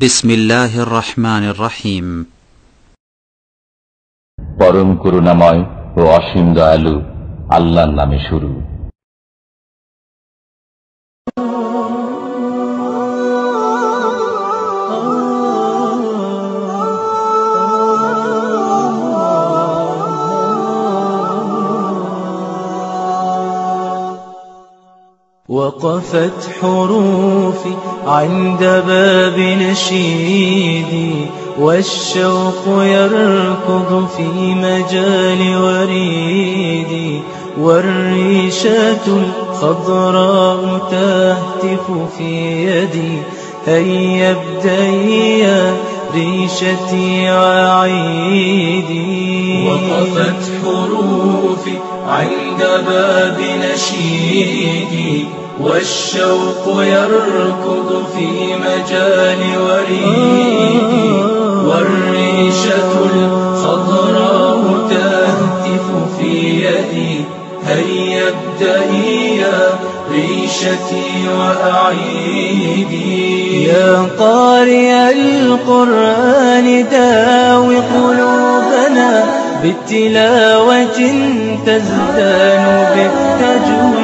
بسم الله الرحمن الرحيم পরম করুণাময় ও অসীম দয়ালু আল্লাহর নামে শুরু وقفت حروفي عند باب نشيدي والشوق يركض في مجال وريدي والريشات الخضراء تهتف في يدي هيا يا ريشتي وعيدي وقفت حروفي عند باب نشيدي والشوق يركض في مجال وريدي آه. والريشة الخضراء تهتف في يدي هيا ابدئي يا ريشتي وأعيدي يا قارئ القرآن داوي قلوبنا بالتلاوة تزدان بالتجويد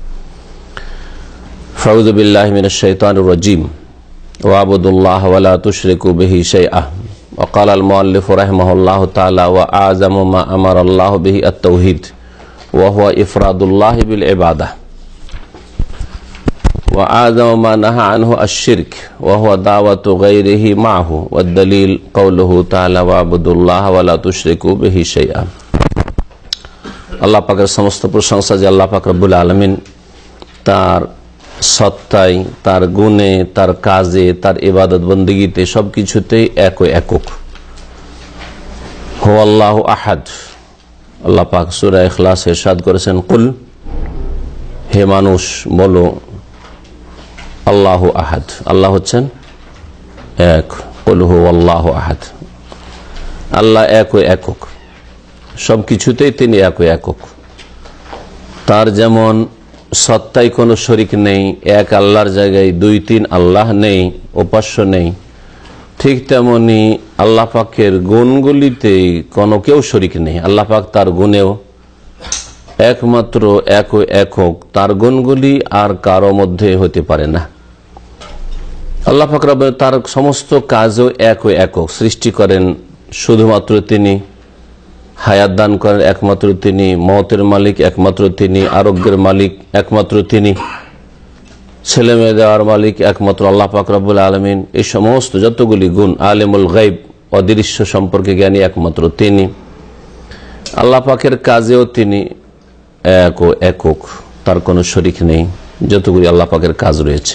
ফাউজবিল্লাহমিনশানুরজিম ওয়াবুদুল্লাহ ওয়ালা তুশরিকু বিহি শাইআ وقال المؤلف رحمه الله تعالى وأعظم ما أمر الله به التوحيد وهو إفراد الله بالعبادة وأعظم ما نهى عنه الشرك وهو دعوة غيره معه والدليل قوله تعالى وعبدوا الله ولا تشركوا به شيئا আল্লাহ পাকের সমস্ত প্রশংসা যে আল্লাহ পাক রব্বুল আলমিন তার সত্তায় তার গুণে তার কাজে তার ইবাদত বন্দিগিতে সব কিছুতেই এক একক হো আল্লাহ আহাদ আল্লাহ পাক সুরা এখলাস এরশাদ করেছেন কুল হে মানুষ বলো আল্লাহ আহাদ আল্লাহ হচ্ছেন এক কুল হো আল্লাহ আহাদ আল্লাহ এক একক সব কিছুতেই তিনি এক একক তার যেমন সত্তায় কোনো শরিক নেই এক আল্লাহর জায়গায় দুই তিন আল্লাহ নেই উপাস্য নেই ঠিক তেমনি আল্লাহ পাকের গুণগুলিতে কোনো কেউ শরিক নেই আল্লাহ পাক তার গুণেও একমাত্র এক একক তার গুণগুলি আর কারো মধ্যে হতে পারে না আল্লাহ পাক তার সমস্ত কাজও এক একক সৃষ্টি করেন শুধুমাত্র তিনি হায়াত দান করেন একমাত্র তিনি মহতের মালিক একমাত্র তিনি আরোগ্যের মালিক একমাত্র তিনি ছেলে মেয়ে দেওয়ার মালিক একমাত্র আল্লাহ পাকরাবুল আলমিন এই সমস্ত যতগুলি গুণ আলেমুল গাইব অদৃশ্য সম্পর্কে জ্ঞানী একমাত্র তিনি আল্লাহ পাকের কাজেও তিনি এক ও একক তার কোনো শরিক নেই যতগুলি আল্লাহ পাকের কাজ রয়েছে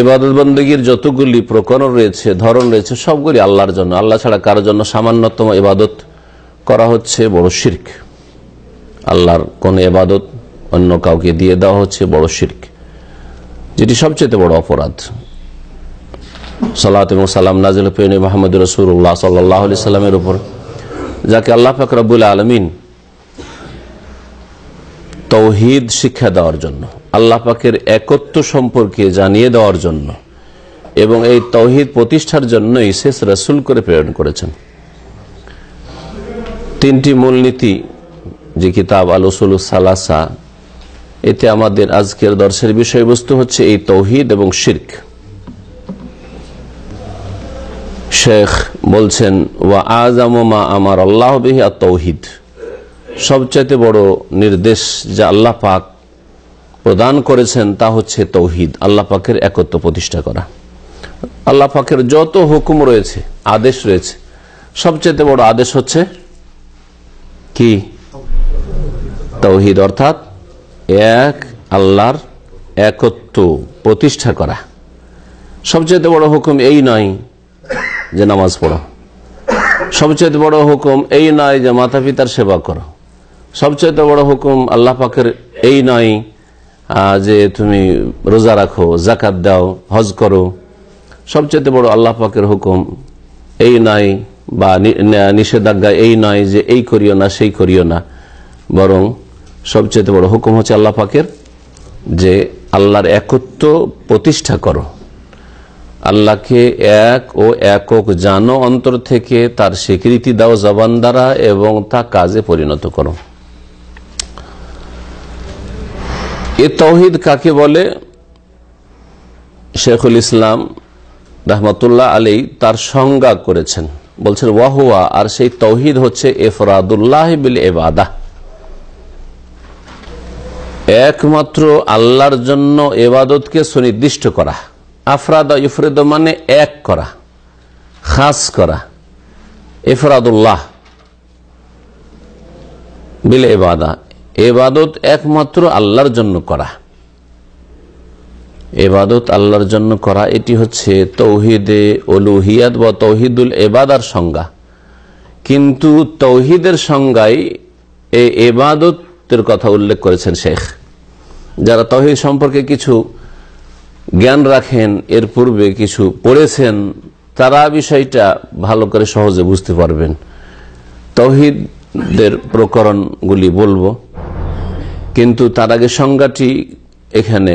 এবাদতবন্দীর যতগুলি প্রকরণ রয়েছে ধরন রয়েছে সবগুলি আল্লাহর জন্য আল্লাহ ছাড়া কারোর জন্য সামান্যতম এবাদত করা হচ্ছে বড় শির্ক আল্লাহর কোন এবাদত অন্য কাউকে দিয়ে দেওয়া হচ্ছে বড় শির্ক যেটি সবচেয়ে বড় অপরাধ সালাত এবং সালাম নাজিল পেন মাহমুদ রসুল্লাহ সাল্লাহ আলি সাল্লামের উপর যাকে আল্লাহ ফাকরাবুল আলমিন তৌহিদ শিক্ষা দেওয়ার জন্য আল্লাহ পাকের একত্ব সম্পর্কে জানিয়ে দেওয়ার জন্য এবং এই তৌহিদ প্রতিষ্ঠার জন্যই শেষ রসুল করে প্রেরণ করেছেন তিনটি মূলনীতি যে কিতাব আলোসুল সালাসা এতে আমাদের আজকের দর্শের বিষয়বস্তু হচ্ছে এই তৌহিদ এবং শির্ক শেখ বলছেন ওয়া আজামা আমার আল্লাহ বিহিয়া আর তৌহিদ সবচাইতে বড় নির্দেশ যা আল্লাহ পাক প্রদান করেছেন তা হচ্ছে তৌহিদ আল্লাহ পাকের একত্র প্রতিষ্ঠা করা আল্লাহ পাকের যত হুকুম রয়েছে আদেশ রয়েছে সবচেয়ে বড় আদেশ হচ্ছে কি তৌহিদ অর্থাৎ এক আল্লাহর একত্ব প্রতিষ্ঠা করা সবচেয়ে বড় হুকুম এই নয় যে নামাজ পড়ো সবচেয়ে বড় হুকুম এই নয় যে মাতা পিতার সেবা করো সবচেয়ে বড় হুকুম আল্লাহ পাকের এই নয় যে তুমি রোজা রাখো জাকাত দাও হজ করো সবচেয়ে বড় আল্লাহ পাকের হুকুম এই নয় বা নিষেধাজ্ঞা এই নয় যে এই করিও না সেই করিও না বরং সবচেয়ে বড় হুকুম হচ্ছে আল্লাহ পাকের যে আল্লাহর একত্ব প্রতিষ্ঠা করো আল্লাহকে এক ও একক জানো অন্তর থেকে তার স্বীকৃতি দাও জবান দ্বারা এবং তা কাজে পরিণত করো এ তৌহিদ কাকে বলে শেখুল ইসলাম রহমতুল্লাহ আলী তার সংজ্ঞা করেছেন বলছেন ওয়াহুয়া আর সেই তৌহিদ হচ্ছে এফরাদুল্লাহ বিল এবাদা একমাত্র আল্লাহর জন্য এবাদতকে সুনির্দিষ্ট করা আফরাদা ইফরেদ মানে এক করা খাস করা এফরাদুল্লাহ বিল এবাদা এবাদত একমাত্র আল্লাহর জন্য করা এবাদত আল্লাহর জন্য করা এটি হচ্ছে তৌহিদে অলুহিয়াদ বা তৌহিদুল এবাদার সংজ্ঞা কিন্তু তৌহিদের সংজ্ঞায় এই এবাদতের কথা উল্লেখ করেছেন শেখ যারা তহিদ সম্পর্কে কিছু জ্ঞান রাখেন এর পূর্বে কিছু পড়েছেন তারা বিষয়টা ভালো করে সহজে বুঝতে পারবেন তহিদদের প্রকরণগুলি বলবো কিন্তু তার আগে সংজ্ঞাটি এখানে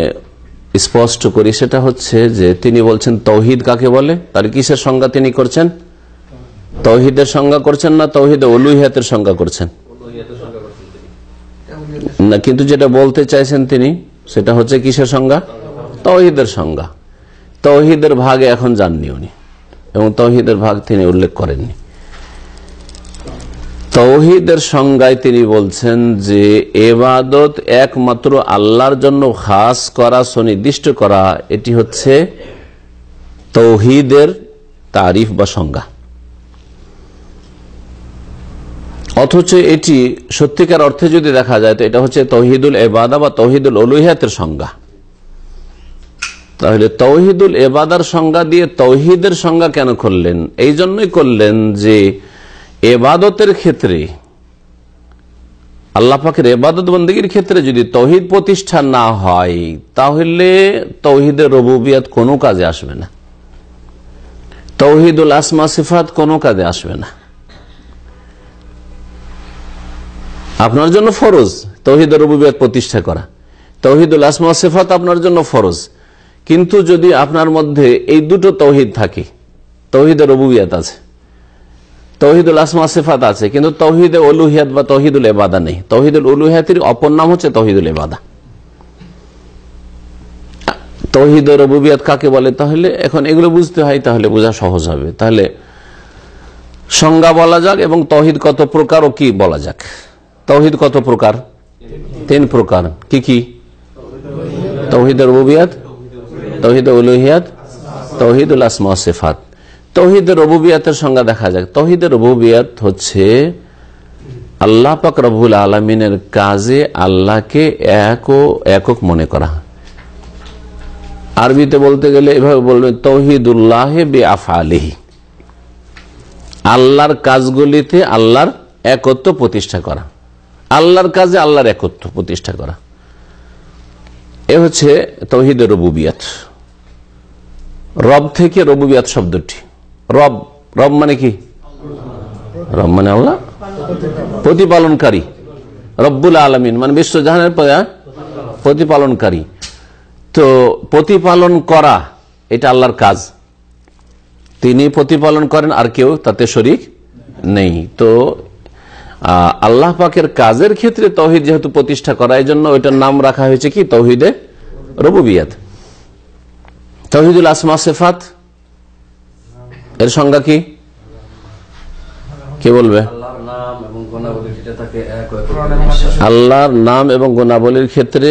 স্পষ্ট করি সেটা হচ্ছে যে তিনি বলছেন তৌহিদ কাকে বলে তার কিসের সংজ্ঞা তিনি করছেন তৌহিদের সংজ্ঞা করছেন না তৌহিদ অলুহিয়াতের সংজ্ঞা করছেন না কিন্তু যেটা বলতে চাইছেন তিনি সেটা হচ্ছে কিসের সংজ্ঞা তৌহিদের সংজ্ঞা তৌহিদের ভাগে এখন যাননি উনি এবং তৌহিদের ভাগ তিনি উল্লেখ করেননি তৌহিদের সংজ্ঞায় তিনি বলছেন যে এবাদত একমাত্র আল্লাহর জন্য খাস করা সুনির্দিষ্ট করা এটি হচ্ছে তৌহিদের তারিফ বা সংজ্ঞা অথচ এটি সত্যিকার অর্থে যদি দেখা যায় তো এটা হচ্ছে তৌহিদুল এবাদা বা তৌহিদুল অলুহিয়াতের সংজ্ঞা তাহলে তৌহিদুল এবাদার সংজ্ঞা দিয়ে তৌহিদের সংজ্ঞা কেন করলেন এই জন্যই করলেন যে এবাদতের ক্ষেত্রে আল্লাহ এবাদত বন্দীর ক্ষেত্রে যদি তৌহিদ প্রতিষ্ঠা না হয় তাহলে তৌহিদের রবুবিয়াত কোনো কাজে আসবে না তৌহিদুল আসমা সিফাত কোনো কাজে আসবে না আপনার জন্য ফরজ তৌহিদুল রবুবিয়াত প্রতিষ্ঠা করা তৌহিদুল আসমা সিফাত আপনার জন্য ফরজ কিন্তু যদি আপনার মধ্যে এই দুটো তৌহিদ থাকে তৌহিদ রবুবিয়াত আছে তৌহিদুল আসমা সেফাত আছে কিন্তু তৌহিদ উলুহিয়াত বা তৌহিদুল এবাদা নেই তৌহিদুল উলুহিয়াতের অপর নাম হচ্ছে তহিদুল এবাদা তৌহিদ রবুবিয়াত কাকে বলে তাহলে এখন এগুলো বুঝতে হয় তাহলে বোঝা সহজ হবে তাহলে সংজ্ঞা বলা যাক এবং তহিদ কত প্রকার ও কি বলা যাক তহিদ কত প্রকার তিন প্রকার কি কি তহিদ রবুবিয়াত তহিদ উলুহিয়াত তহিদুল আসমা সেফাত তহিদের রবুবিয়াতের সংজ্ঞা দেখা যাক তহিদের রবুবিয়াত হচ্ছে আল্লাহ পাক রবুল আলমিনের কাজে আল্লাহকে এক ও একক মনে করা আরবিতে বলতে গেলে এভাবে বলবেন তৌহিদুল্লাহ বে আফআলিহি আল্লাহর কাজগুলিতে আল্লাহর একত্ব প্রতিষ্ঠা করা আল্লাহর কাজে আল্লাহর একত্ব প্রতিষ্ঠা করা এ হচ্ছে তৌহিদের রবুবিয়াত রব থেকে রবুবিয়াত শব্দটি রব রব মানে কি রব মানে আল্লাহ প্রতিপালনকারী রব্বুল আলমিন মানে বিশ্বজাহানের হ্যাঁ? প্রতিপালনকারী তো প্রতিপালন করা এটা আল্লাহর কাজ তিনি প্রতিপালন করেন আর কেউ তাতে শরিক নেই তো আল্লাহ পাকের কাজের ক্ষেত্রে তহিদ যেহেতু প্রতিষ্ঠা করা এই জন্য ওইটার নাম রাখা হয়েছে কি তহিদে রবুবিয়াত তহিদুল আসমা সেফাত এর সংজ্ঞা কি কে বলবে আল্লাহর নাম এবং গুণাবলীর ক্ষেত্রে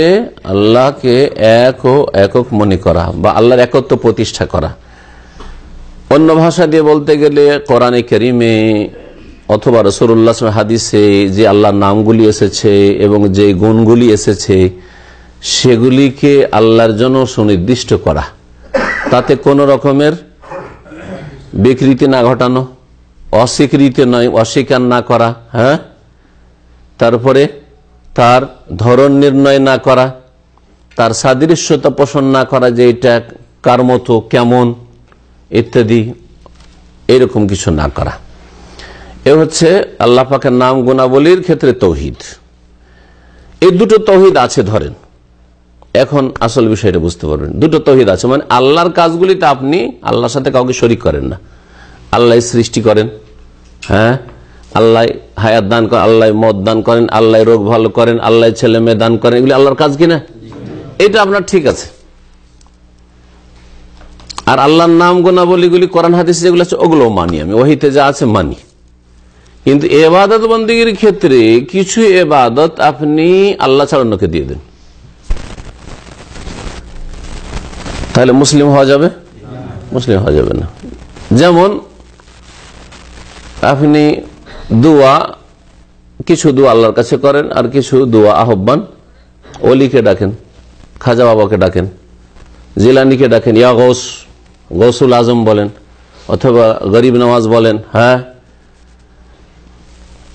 আল্লাহকে এক ও একক মনে করা বা আল্লাহর একত্ব প্রতিষ্ঠা করা অন্য ভাষা দিয়ে বলতে গেলে কোরআনে কেরিমে অথবা রসুল্লাহ হাদিসে যে আল্লাহর নামগুলি এসেছে এবং যে গুণগুলি এসেছে সেগুলিকে আল্লাহর জন্য সুনির্দিষ্ট করা তাতে কোনো রকমের বিকৃতি না ঘটানো অস্বীকৃতি নয় অস্বীকার না করা হ্যাঁ তারপরে তার ধরন নির্ণয় না করা তার সাদৃশ্যতা পোষণ না করা যে এটা কার মতো কেমন ইত্যাদি এরকম কিছু না করা এ হচ্ছে আল্লাহ পাকের নাম গুণাবলীর ক্ষেত্রে তৌহিদ এই দুটো তৌহিদ আছে ধরেন এখন আসল বিষয়টা বুঝতে পারবেন দুটো তহিদ আছে মানে আল্লাহর কাজগুলিতে আপনি আল্লাহর সাথে কাউকে শরিক করেন না আল্লাহ সৃষ্টি করেন হ্যাঁ আল্লাহ হায়াত দান করেন আল্লাহ মদ দান করেন আল্লাহ রোগ ভালো করেন আল্লাহ ছেলে মেয়ে দান করেন এগুলি আল্লাহর কাজ কিনা এটা আপনার ঠিক আছে আর আল্লাহর নাম গুণাবলীগুলি কোরআন হাদিস যেগুলো আছে ওগুলো মানি আমি ওহিতে যা আছে মানি কিন্তু এবাদত বন্দীগীর ক্ষেত্রে কিছু এবাদত আপনি আল্লাহ ছাড়া অন্যকে দিয়ে দেন তাহলে মুসলিম হওয়া যাবে মুসলিম হওয়া যাবে না যেমন আপনি দোয়া কিছু দোয়া আল্লাহর কাছে করেন আর কিছু দোয়া আহ্বান অলিকে ডাকেন খাজা বাবাকে ডাকেন জিলানিকে ডাকেন ইয়া গৌস গৌসুল আজম বলেন অথবা গরিব নওয়াজ বলেন হ্যাঁ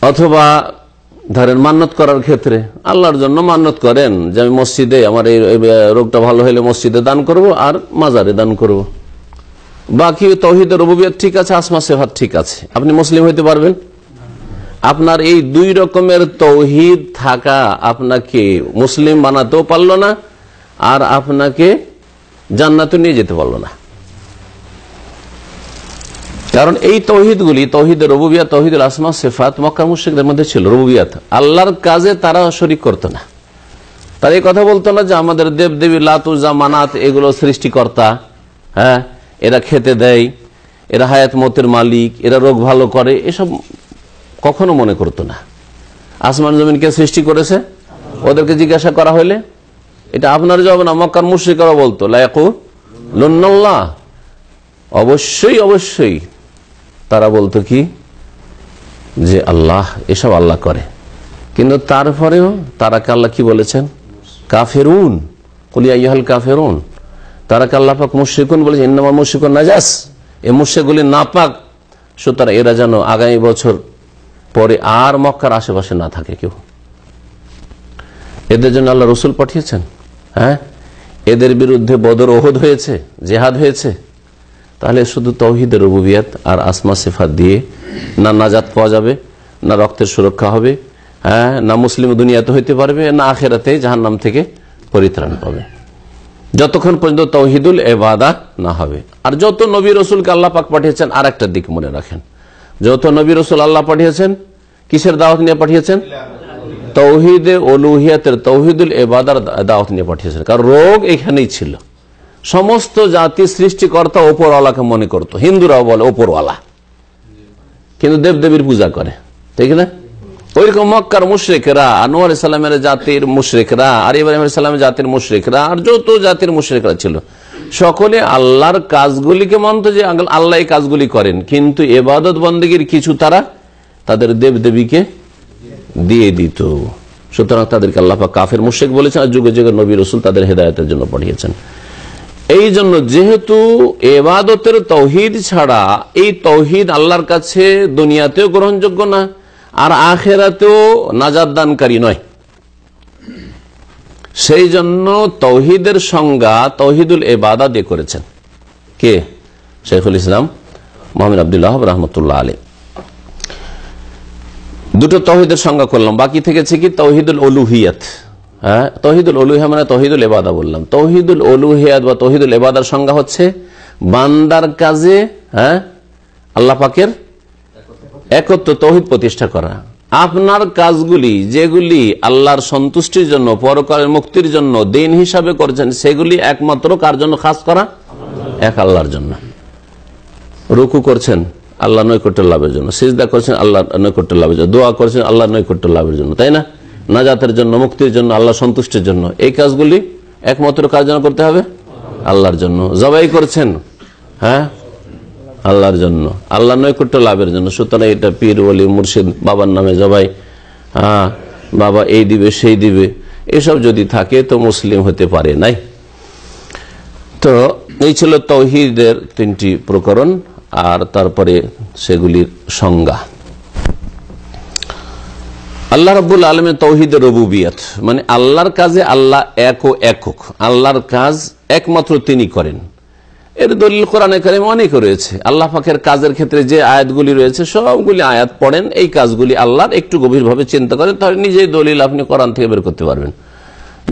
অথবা ধরেন মান্নত করার ক্ষেত্রে আল্লাহর জন্য মান্নত করেন যে আমি মসজিদে আমার এই রোগটা ভালো হলে মসজিদে দান করব আর মাজারে দান করব। বাকি তহিদ রবুবিয়ত ঠিক আছে আসমা সেভার ঠিক আছে আপনি মুসলিম হইতে পারবেন আপনার এই দুই রকমের তৌহিদ থাকা আপনাকে মুসলিম বানাতেও পারল না আর আপনাকে জান্নাতও নিয়ে যেতে পারল না কারণ এই গুলি তৌহিদ রবুবিয়া তৌহিদ আসমা সেফাত মক্কা মুশিকদের মধ্যে ছিল রবুবিয়াত আল্লাহর কাজে তারা শরিক করত না তারা এই কথা বলতো না যে আমাদের দেব দেবী লাতুজা মানাত এগুলো সৃষ্টিকর্তা হ্যাঁ এরা খেতে দেয় এরা হায়াত মতের মালিক এরা রোগ ভালো করে এসব কখনো মনে করতো না আসমান জমিনকে সৃষ্টি করেছে ওদেরকে জিজ্ঞাসা করা হইলে এটা আপনার যাব না মক্কার মুশ্রিকরা বলতো লায়াকু লন্নল্লা অবশ্যই অবশ্যই তারা বলতো কি যে আল্লাহ এসব আল্লাহ করে কিন্তু তারপরেও তারা আল্লাহ কি বলেছেন কাফেরুন কলিয়াইহাল কাফেরুন তারা কাল্লাপাক মুশিকুন বলেছে ইন্নামা মুশিকুন যাস এ মুশেগুলি না পাক সুতরাং এরা যেন আগামী বছর পরে আর মক্কার আশেপাশে না থাকে কেউ এদের জন্য আল্লাহ রসুল পাঠিয়েছেন হ্যাঁ এদের বিরুদ্ধে বদর ওহদ হয়েছে জেহাদ হয়েছে তাহলে শুধু তৌহিদ রবুবিয়াত আর আসমা সেফাত দিয়ে না নাজাত পাওয়া যাবে না রক্তের সুরক্ষা হবে হ্যাঁ না মুসলিম দুনিয়াতে হইতে পারবে না আখেরাতে জাহান নাম থেকে পরিত্রাণ পাবে যতক্ষণ পর্যন্ত তৌহিদুল এবাদা না হবে আর যত নবী রসুলকে আল্লাহ পাক পাঠিয়েছেন আর একটা দিক মনে রাখেন যত নবী রসুল আল্লাহ পাঠিয়েছেন কিসের দাওয়াত নিয়ে পাঠিয়েছেন তৌহিদে ওলুহিয়াতের তৌহিদুল এবাদার দাওয়াত নিয়ে পাঠিয়েছেন কারণ রোগ এখানেই ছিল সমস্ত জাতি সৃষ্টিকর্তা ওপরওয়ালাকে মনে করত হিন্দুরাও বলে ওপরওয়ালা কিন্তু দেবদেবীর পূজা করে ঠিক না ওইরকম মক্কার মুশ্রিকরা আনোয়ার ইসলামের জাতির মুশ্রিকরা আর ইব্রাহিম ইসলামের জাতির মুশ্রিকরা আর যত জাতির মুশ্রিকরা ছিল সকলে আল্লাহর কাজগুলিকে যে আল্লাহ কাজগুলি করেন কিন্তু এবাদত বন্দীগীর কিছু তারা তাদের দেবদেবীকে দিয়ে দিত সুতরাং তাদেরকে আল্লাহ কাফের মুশেক বলেছেন আর যুগে যুগে নবী রসুল তাদের হেদায়তের জন্য পাঠিয়েছেন এই জন্য যেহেতু এবাদতের তৌহিদ ছাড়া এই তৌহিদ আল্লাহর কাছে দুনিয়াতেও গ্রহণযোগ্য না আর আখেরাতেও নাজাদ দানকারী নয় সেই জন্য তৌহিদের সংজ্ঞা তৌহিদুল এবাদা দিয়ে করেছেন কে শেখুল ইসলাম মোহাম্মদ আবদুল্লাহ রহমতুল্লাহ আলী দুটো তহিদের সংজ্ঞা করলাম বাকি থেকেছে কি তৌহিদুল অলুহিয়াত হ্যাঁ তহিদুল অলুহিয়া মানে তহিদুল এবাদা বললাম তহিদুল অলুহিয়াদ বা তহিদুল এবাদার সংজ্ঞা হচ্ছে বান্দার কাজে হ্যাঁ আল্লাহ পাকের একত্র তহিদ প্রতিষ্ঠা করা আপনার কাজগুলি যেগুলি আল্লাহর সন্তুষ্টির জন্য পরকালের মুক্তির জন্য দিন হিসাবে করছেন সেগুলি একমাত্র কার জন্য খাস করা এক আল্লাহর জন্য রুকু করছেন আল্লাহ নৈকট্য লাভের জন্য সিজদা করছেন আল্লাহ নৈকট্য লাভের জন্য দোয়া করছেন আল্লাহ নৈকট্য লাভের জন্য তাই না নাজাতের জন্য মুক্তির জন্য আল্লাহ সন্তুষ্টের জন্য এই কাজগুলি একমাত্র কাজ যেন করতে হবে আল্লাহর জন্য জবাই করছেন হ্যাঁ আল্লাহর জন্য আল্লাহ নৈকট্য লাভের জন্য সুতরাং এটা পীর ওলি মুর্শিদ বাবার নামে জবাই হ্যাঁ বাবা এই দিবে সেই দিবে এসব যদি থাকে তো মুসলিম হতে পারে নাই তো এই ছিল তৌহিদের তিনটি প্রকরণ আর তারপরে সেগুলির সংজ্ঞা আল্লাহ রব্বুল আলমে তৌহিদ রবুবিয়াত মানে আল্লাহর কাজে আল্লাহ এক ও একক আল্লাহর কাজ একমাত্র তিনি করেন এর দলিল কোরআনে কালিম অনেক রয়েছে আল্লাহ পাখের কাজের ক্ষেত্রে যে আয়াতগুলি রয়েছে সবগুলি আয়াত পড়েন এই কাজগুলি আল্লাহর একটু গভীরভাবে চিন্তা করেন তাহলে নিজেই দলিল আপনি কোরআন থেকে বের করতে পারবেন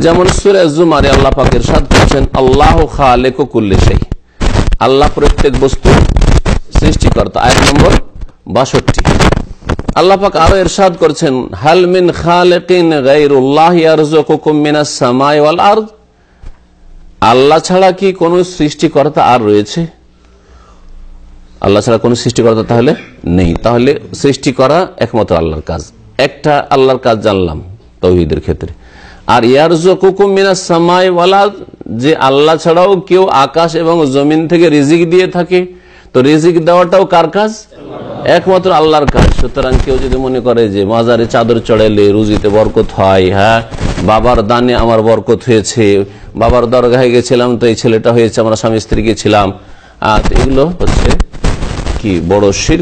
যেমন সুরেজুমারে আল্লাহ পাখের সাদ করছেন আল্লাহ খালেক করলে সেই আল্লাহ প্রত্যেক বস্তু সৃষ্টিকর্তা আয়াত নম্বর বাষট্টি আল্লাপাক আরো এরশাদ করছেন হালমিন আল্লাহ ছাড়া কি কোন সৃষ্টিকর্তা আর রয়েছে আল্লাহ ছাড়া কোন সৃষ্টিকর্তা তাহলে নেই তাহলে সৃষ্টি করা একমাত্র আল্লাহর কাজ একটা আল্লাহর কাজ জানলাম তৌহিদের ক্ষেত্রে আর ইয়ারজুকুমিনাসমাইওয়ালা যে আল্লাহ ছাড়াও কেউ আকাশ এবং জমিন থেকে রিজিক দিয়ে থাকে তো রিজিক দেওয়াটাও কার কাজ একমাত্র আল্লাহর কাজ সুতরাং কেউ যদি মনে করে যে মাজারে চাদর চড়াইলে রুজিতে বরকত হয় হ্যাঁ বাবার দানে আমার বরকত হয়েছে বাবার দরগায় গেছিলাম তো এই ছেলেটা হয়েছে আমরা স্বামী স্ত্রী গেছিলাম আর এগুলো হচ্ছে কি বড় শির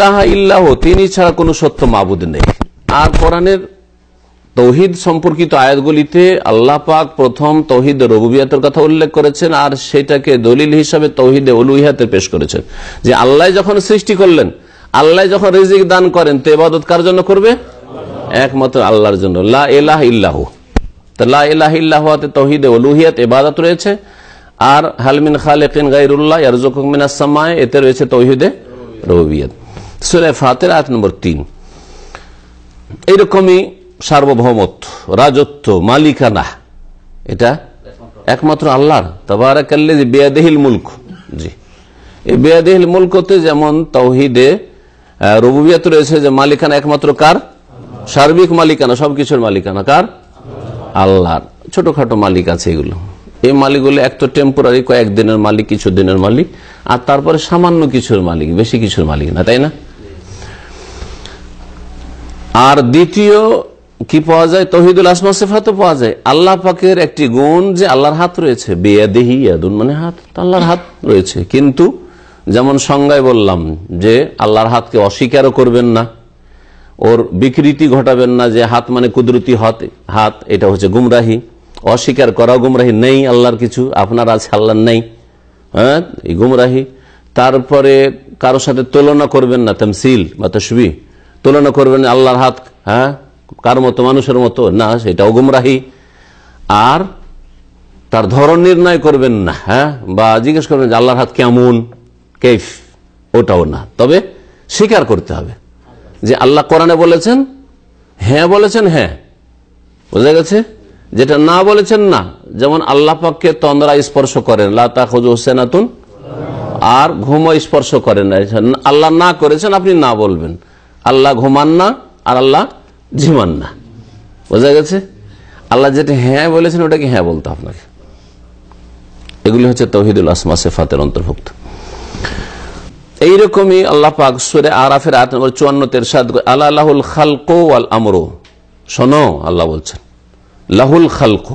লাহ ইল্লাহ তিনি ছাড়া কোনো সত্য মাবুদ নেই আর কোরআনের তৌহিদ সম্পর্কিত আয়াতগুলিতে আল্লাহ পাক প্রথম তৌহিদ রবুবিয়াতের কথা উল্লেখ করেছেন আর সেটাকে দলিল হিসাবে তৌহিদে উলুহিয়াতে পেশ করেছেন যে আল্লাহ যখন সৃষ্টি করলেন আল্লাহ যখন রিজিক দান করেন তো এবাদত কার জন্য করবে একমাত্র আল্লাহর জন্য লা এলাহ ইল্লাহু লা এবাদত রয়েছে আর হালমিন গাইরুল্লাহ এতে রয়েছে রবিয়াত ফাতের নম্বর তিন এইরকমই সার্বভৌমত্ব রাজত্ব মালিকানা এটা একমাত্র আল্লাহর কাল্লে যে বেয়াদেহিল মুলক জি এই বেয়াদেহিল মুলকতে যেমন তৌহিদে রবুবিয়াত রয়েছে যে মালিকানা একমাত্র কার সার্বিক মালিকানা সবকিছুর মালিকানা কার আল্লাহর ছোটখাটো মালিক আছে এগুলো এই মালিকগুলো এক তো টেম্পোরারি কয়েকদিনের মালিক কিছু দিনের মালিক আর তারপরে সামান্য কিছুর মালিক বেশি কিছুর মালিক না তাই না আর দ্বিতীয় কি পাওয়া যায় তহিদুল আসমা তো পাওয়া যায় আল্লাহ পাকের একটি গুণ যে আল্লাহর হাত রয়েছে বেয়াদেহি ইয়াদুন মানে হাত আল্লাহর হাত রয়েছে কিন্তু যেমন সংজ্ঞায় বললাম যে আল্লাহর হাতকে অস্বীকারও করবেন না ওর বিকৃতি ঘটাবেন না যে হাত মানে কুদরতি হাত হাত এটা হচ্ছে গুমরাহি অস্বীকার করাও গুমরাহি নেই আল্লাহর কিছু আপনার আছে আল্লাহ নেই হ্যাঁ এই গুমরাহি তারপরে কারোর সাথে তুলনা করবেন না তেমসিল বা তসবি তুলনা করবেন আল্লাহর হাত হ্যাঁ কার মতো মানুষের মতো না সেটাও গুমরাহি আর তার ধরন নির্ণয় করবেন না হ্যাঁ বা জিজ্ঞেস করবেন যে আল্লাহর হাত কেমন কেফ ওটাও না তবে স্বীকার করতে হবে যে আল্লাহ কোরআনে বলেছেন হ্যাঁ বলেছেন হ্যাঁ বোঝা গেছে যেটা না বলেছেন না যেমন আল্লাহ পাককে তন্দ্রা স্পর্শ করেন লাতা খোঁজ হোসেনাতুন আর ঘুমও স্পর্শ করেন না আল্লাহ না করেছেন আপনি না বলবেন আল্লাহ ঘুমান না আর আল্লাহ ঝিমান না বোঝা গেছে আল্লাহ যেটা হ্যাঁ বলেছেন ওটাকে হ্যাঁ বলতো আপনাকে এগুলি হচ্ছে তহিদুল আসমা সেফাতের অন্তর্ভুক্ত এইরকমই আল্লাহ পাক সুরে আরাফের আয়াত নম্বর চুয়ান্ন তেরসাদ আল্লাহ লাহুল খালকো আল আমর শোনো আল্লাহ বলছেন লাহুল খালকো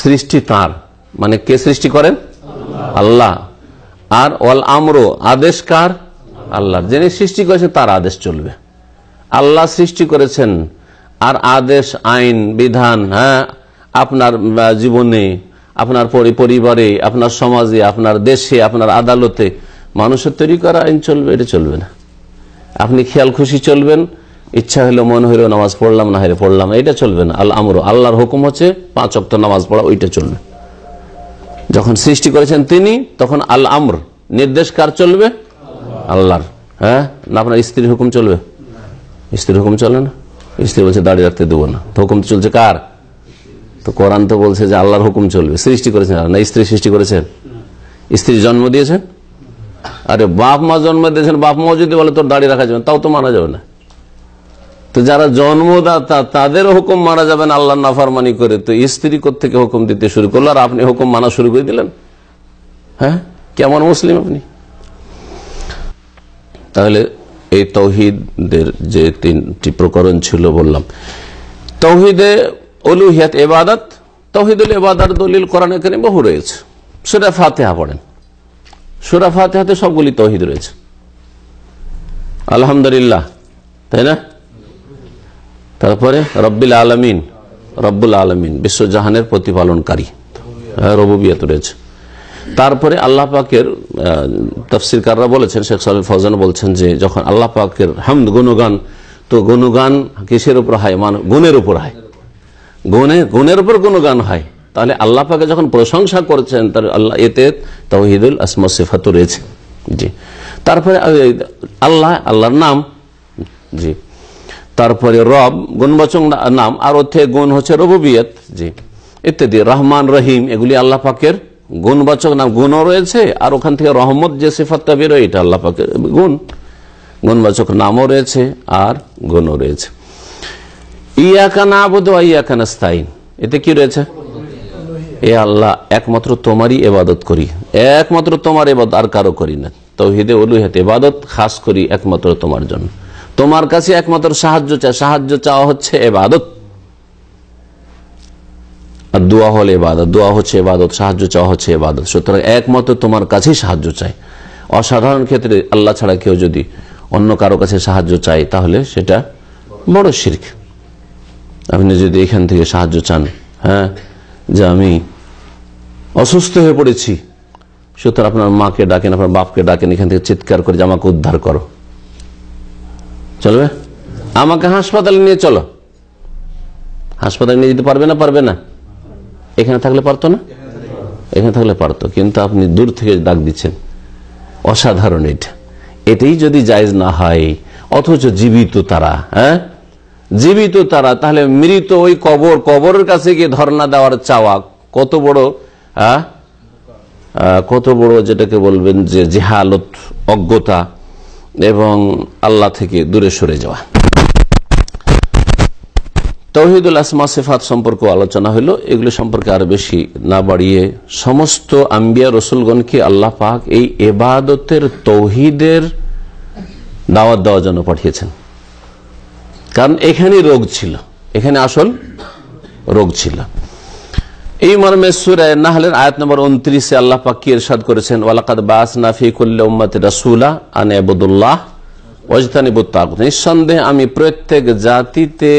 সৃষ্টি তার মানে কে সৃষ্টি করেন আল্লাহ আর অল আমর আদেশ কার আল্লাহ যিনি সৃষ্টি করেছেন তার আদেশ চলবে আল্লাহ সৃষ্টি করেছেন আর আদেশ আইন বিধান হ্যাঁ আপনার জীবনে আপনার পরিবারে আপনার সমাজে আপনার দেশে আপনার আদালতে মানুষের তৈরি করা আইন চলবে এটা চলবে না আপনি খেয়াল খুশি চলবেন ইচ্ছা হলো মন হইলো নামাজ পড়লাম না হেরে পড়লাম এটা চলবে না আল্লাহ আমর আল্লাহর হুকুম হচ্ছে পাঁচ অক্ট নামাজ পড়া ওইটা চলবে যখন সৃষ্টি করেছেন তিনি তখন আল্লাহ আমর নির্দেশ কার চলবে আল্লাহর হ্যাঁ না আপনার স্ত্রীর হুকুম চলবে স্ত্রীর হুকুম চলে না স্ত্রী বলছে দাঁড়িয়ে রাখতে দেবো না তো হুকুম তো চলছে কার তো কোরআন তো বলছে যে আল্লাহর হুকুম চলবে সৃষ্টি করেছেন আর না স্ত্রী সৃষ্টি করেছেন স্ত্রী জন্ম দিয়েছেন আরে বাপ মা জন্ম দিয়েছেন বাপ মাও যদি বলে তোর দাঁড়িয়ে রাখা যাবে তাও তো মানা যাবে না তো যারা জন্মদাতা তাদের হুকুম মানা যাবে না আল্লাহ নাফারমানি করে তো স্ত্রী থেকে হুকুম দিতে শুরু করলো আর আপনি হুকুম মানা শুরু করে দিলেন হ্যাঁ কেমন মুসলিম আপনি তাহলে এই তৌহিদের যে তিনটি প্রকরণ ছিল বললাম তৌহিদে অলুহিয়াত এবাদত তৌহিদুল এবাদার দলিল কোরআন এখানে বহু রয়েছে সেটা ফাতেহা পড়েন সুরা ফাতেহাতে সবগুলি তহিদ রয়েছে আলহামদুলিল্লাহ তাই না তারপরে রব্বিল আলমিন রব্বুল আলমিন বিশ্বজাহানের প্রতিপালনকারী হ্যাঁ, রবুবিয়াত রয়েছে তারপরে আল্লাহ পাকের তফসিরকাররা বলেছেন শেখ সাল ফজান বলছেন যে যখন আল্লাহ পাকের হামদ গুনগান তো গুণগান কিসের উপর হয় মান গুণের উপর হয় গুণে গুণের উপর গুণগান হয় তাহলে আল্লাহ পাকে যখন প্রশংসা করছেন তার আল্লাহ এতে তহিদুল আসমা সিফাত রয়েছে জি তারপরে আল্লাহ আল্লাহর নাম জি তারপরে রব গুণবচন নাম আর ওতে গুণ হচ্ছে রবুবিয়ত জি ইত্যাদি রহমান রহিম এগুলি আল্লাহ পাকের গুণবাচক নাম গুণও রয়েছে আর ওখান থেকে রহমত যে সিফাতটা বেরোয় এটা আল্লাহ পাকের গুণ গুণবাচক নামও রয়েছে আর গুণও রয়েছে ইয়াকানা আবদ ইয়াকানা স্থায়ী এতে কি রয়েছে এ আল্লাহ একমাত্র তোমারই এবাদত করি একমাত্র তোমার এবাদত আর কারো করি না তৌহিদে অলুহাতে এবাদত খাস করি একমাত্র তোমার জন্য তোমার কাছে একমাত্র সাহায্য চায় সাহায্য চাওয়া হচ্ছে এবাদত আর দোয়া হলে এবাদত দোয়া হচ্ছে এবাদত সাহায্য চাওয়া হচ্ছে এবাদত সুতরাং একমাত্র তোমার কাছেই সাহায্য চাই অসাধারণ ক্ষেত্রে আল্লাহ ছাড়া কেউ যদি অন্য কারো কাছে সাহায্য চাই তাহলে সেটা বড় শির্ক আপনি যদি এখান থেকে সাহায্য চান হ্যাঁ যে আমি অসুস্থ হয়ে পড়েছি সুতরাং আপনার মাকে ডাকেন আপনার বাপকে ডাকেন এখান থেকে চিৎকার করে যে আমাকে উদ্ধার করো চলবে আমাকে হাসপাতালে নিয়ে চলো হাসপাতালে নিয়ে যেতে পারবে না পারবে না এখানে থাকলে পারতো না এখানে থাকলে পারতো কিন্তু আপনি দূর থেকে ডাক দিচ্ছেন অসাধারণ এটা এটাই যদি জায়জ না হয় অথচ জীবিত তারা হ্যাঁ জীবিত তারা তাহলে মৃত ওই কবর কবরের কাছে গিয়ে ধর্ণা দেওয়ার চাওয়া কত বড় হ্যাঁ? কত বড় যেটাকে বলবেন যে জেহালত অজ্ঞতা এবং আল্লাহ থেকে দূরে সরে যাওয়া তৌহিদুল আসমা সেফাত সম্পর্ক আলোচনা হলো এগুলো সম্পর্কে আরো বেশি না বাড়িয়ে সমস্ত আম্বিয়া রসুলগণকে আল্লাহ পাক এই এবাদতের তৌহিদের দাওয়াত দেওয়ার জন্য পাঠিয়েছেন কারণ এখানে রোগ ছিল এখানে আসল রোগ ছিল এই মর্মে সুরায় নাহলের আয়াত নম্বর উনত্রিশে আল্লাহ পাক কি এরশাদ করেছেন ওয়ালাকাত বাস নাফি কুল্লা উম্মত রাসুলা আন আবদুল্লাহ নিঃসন্দেহে আমি প্রত্যেক জাতিতে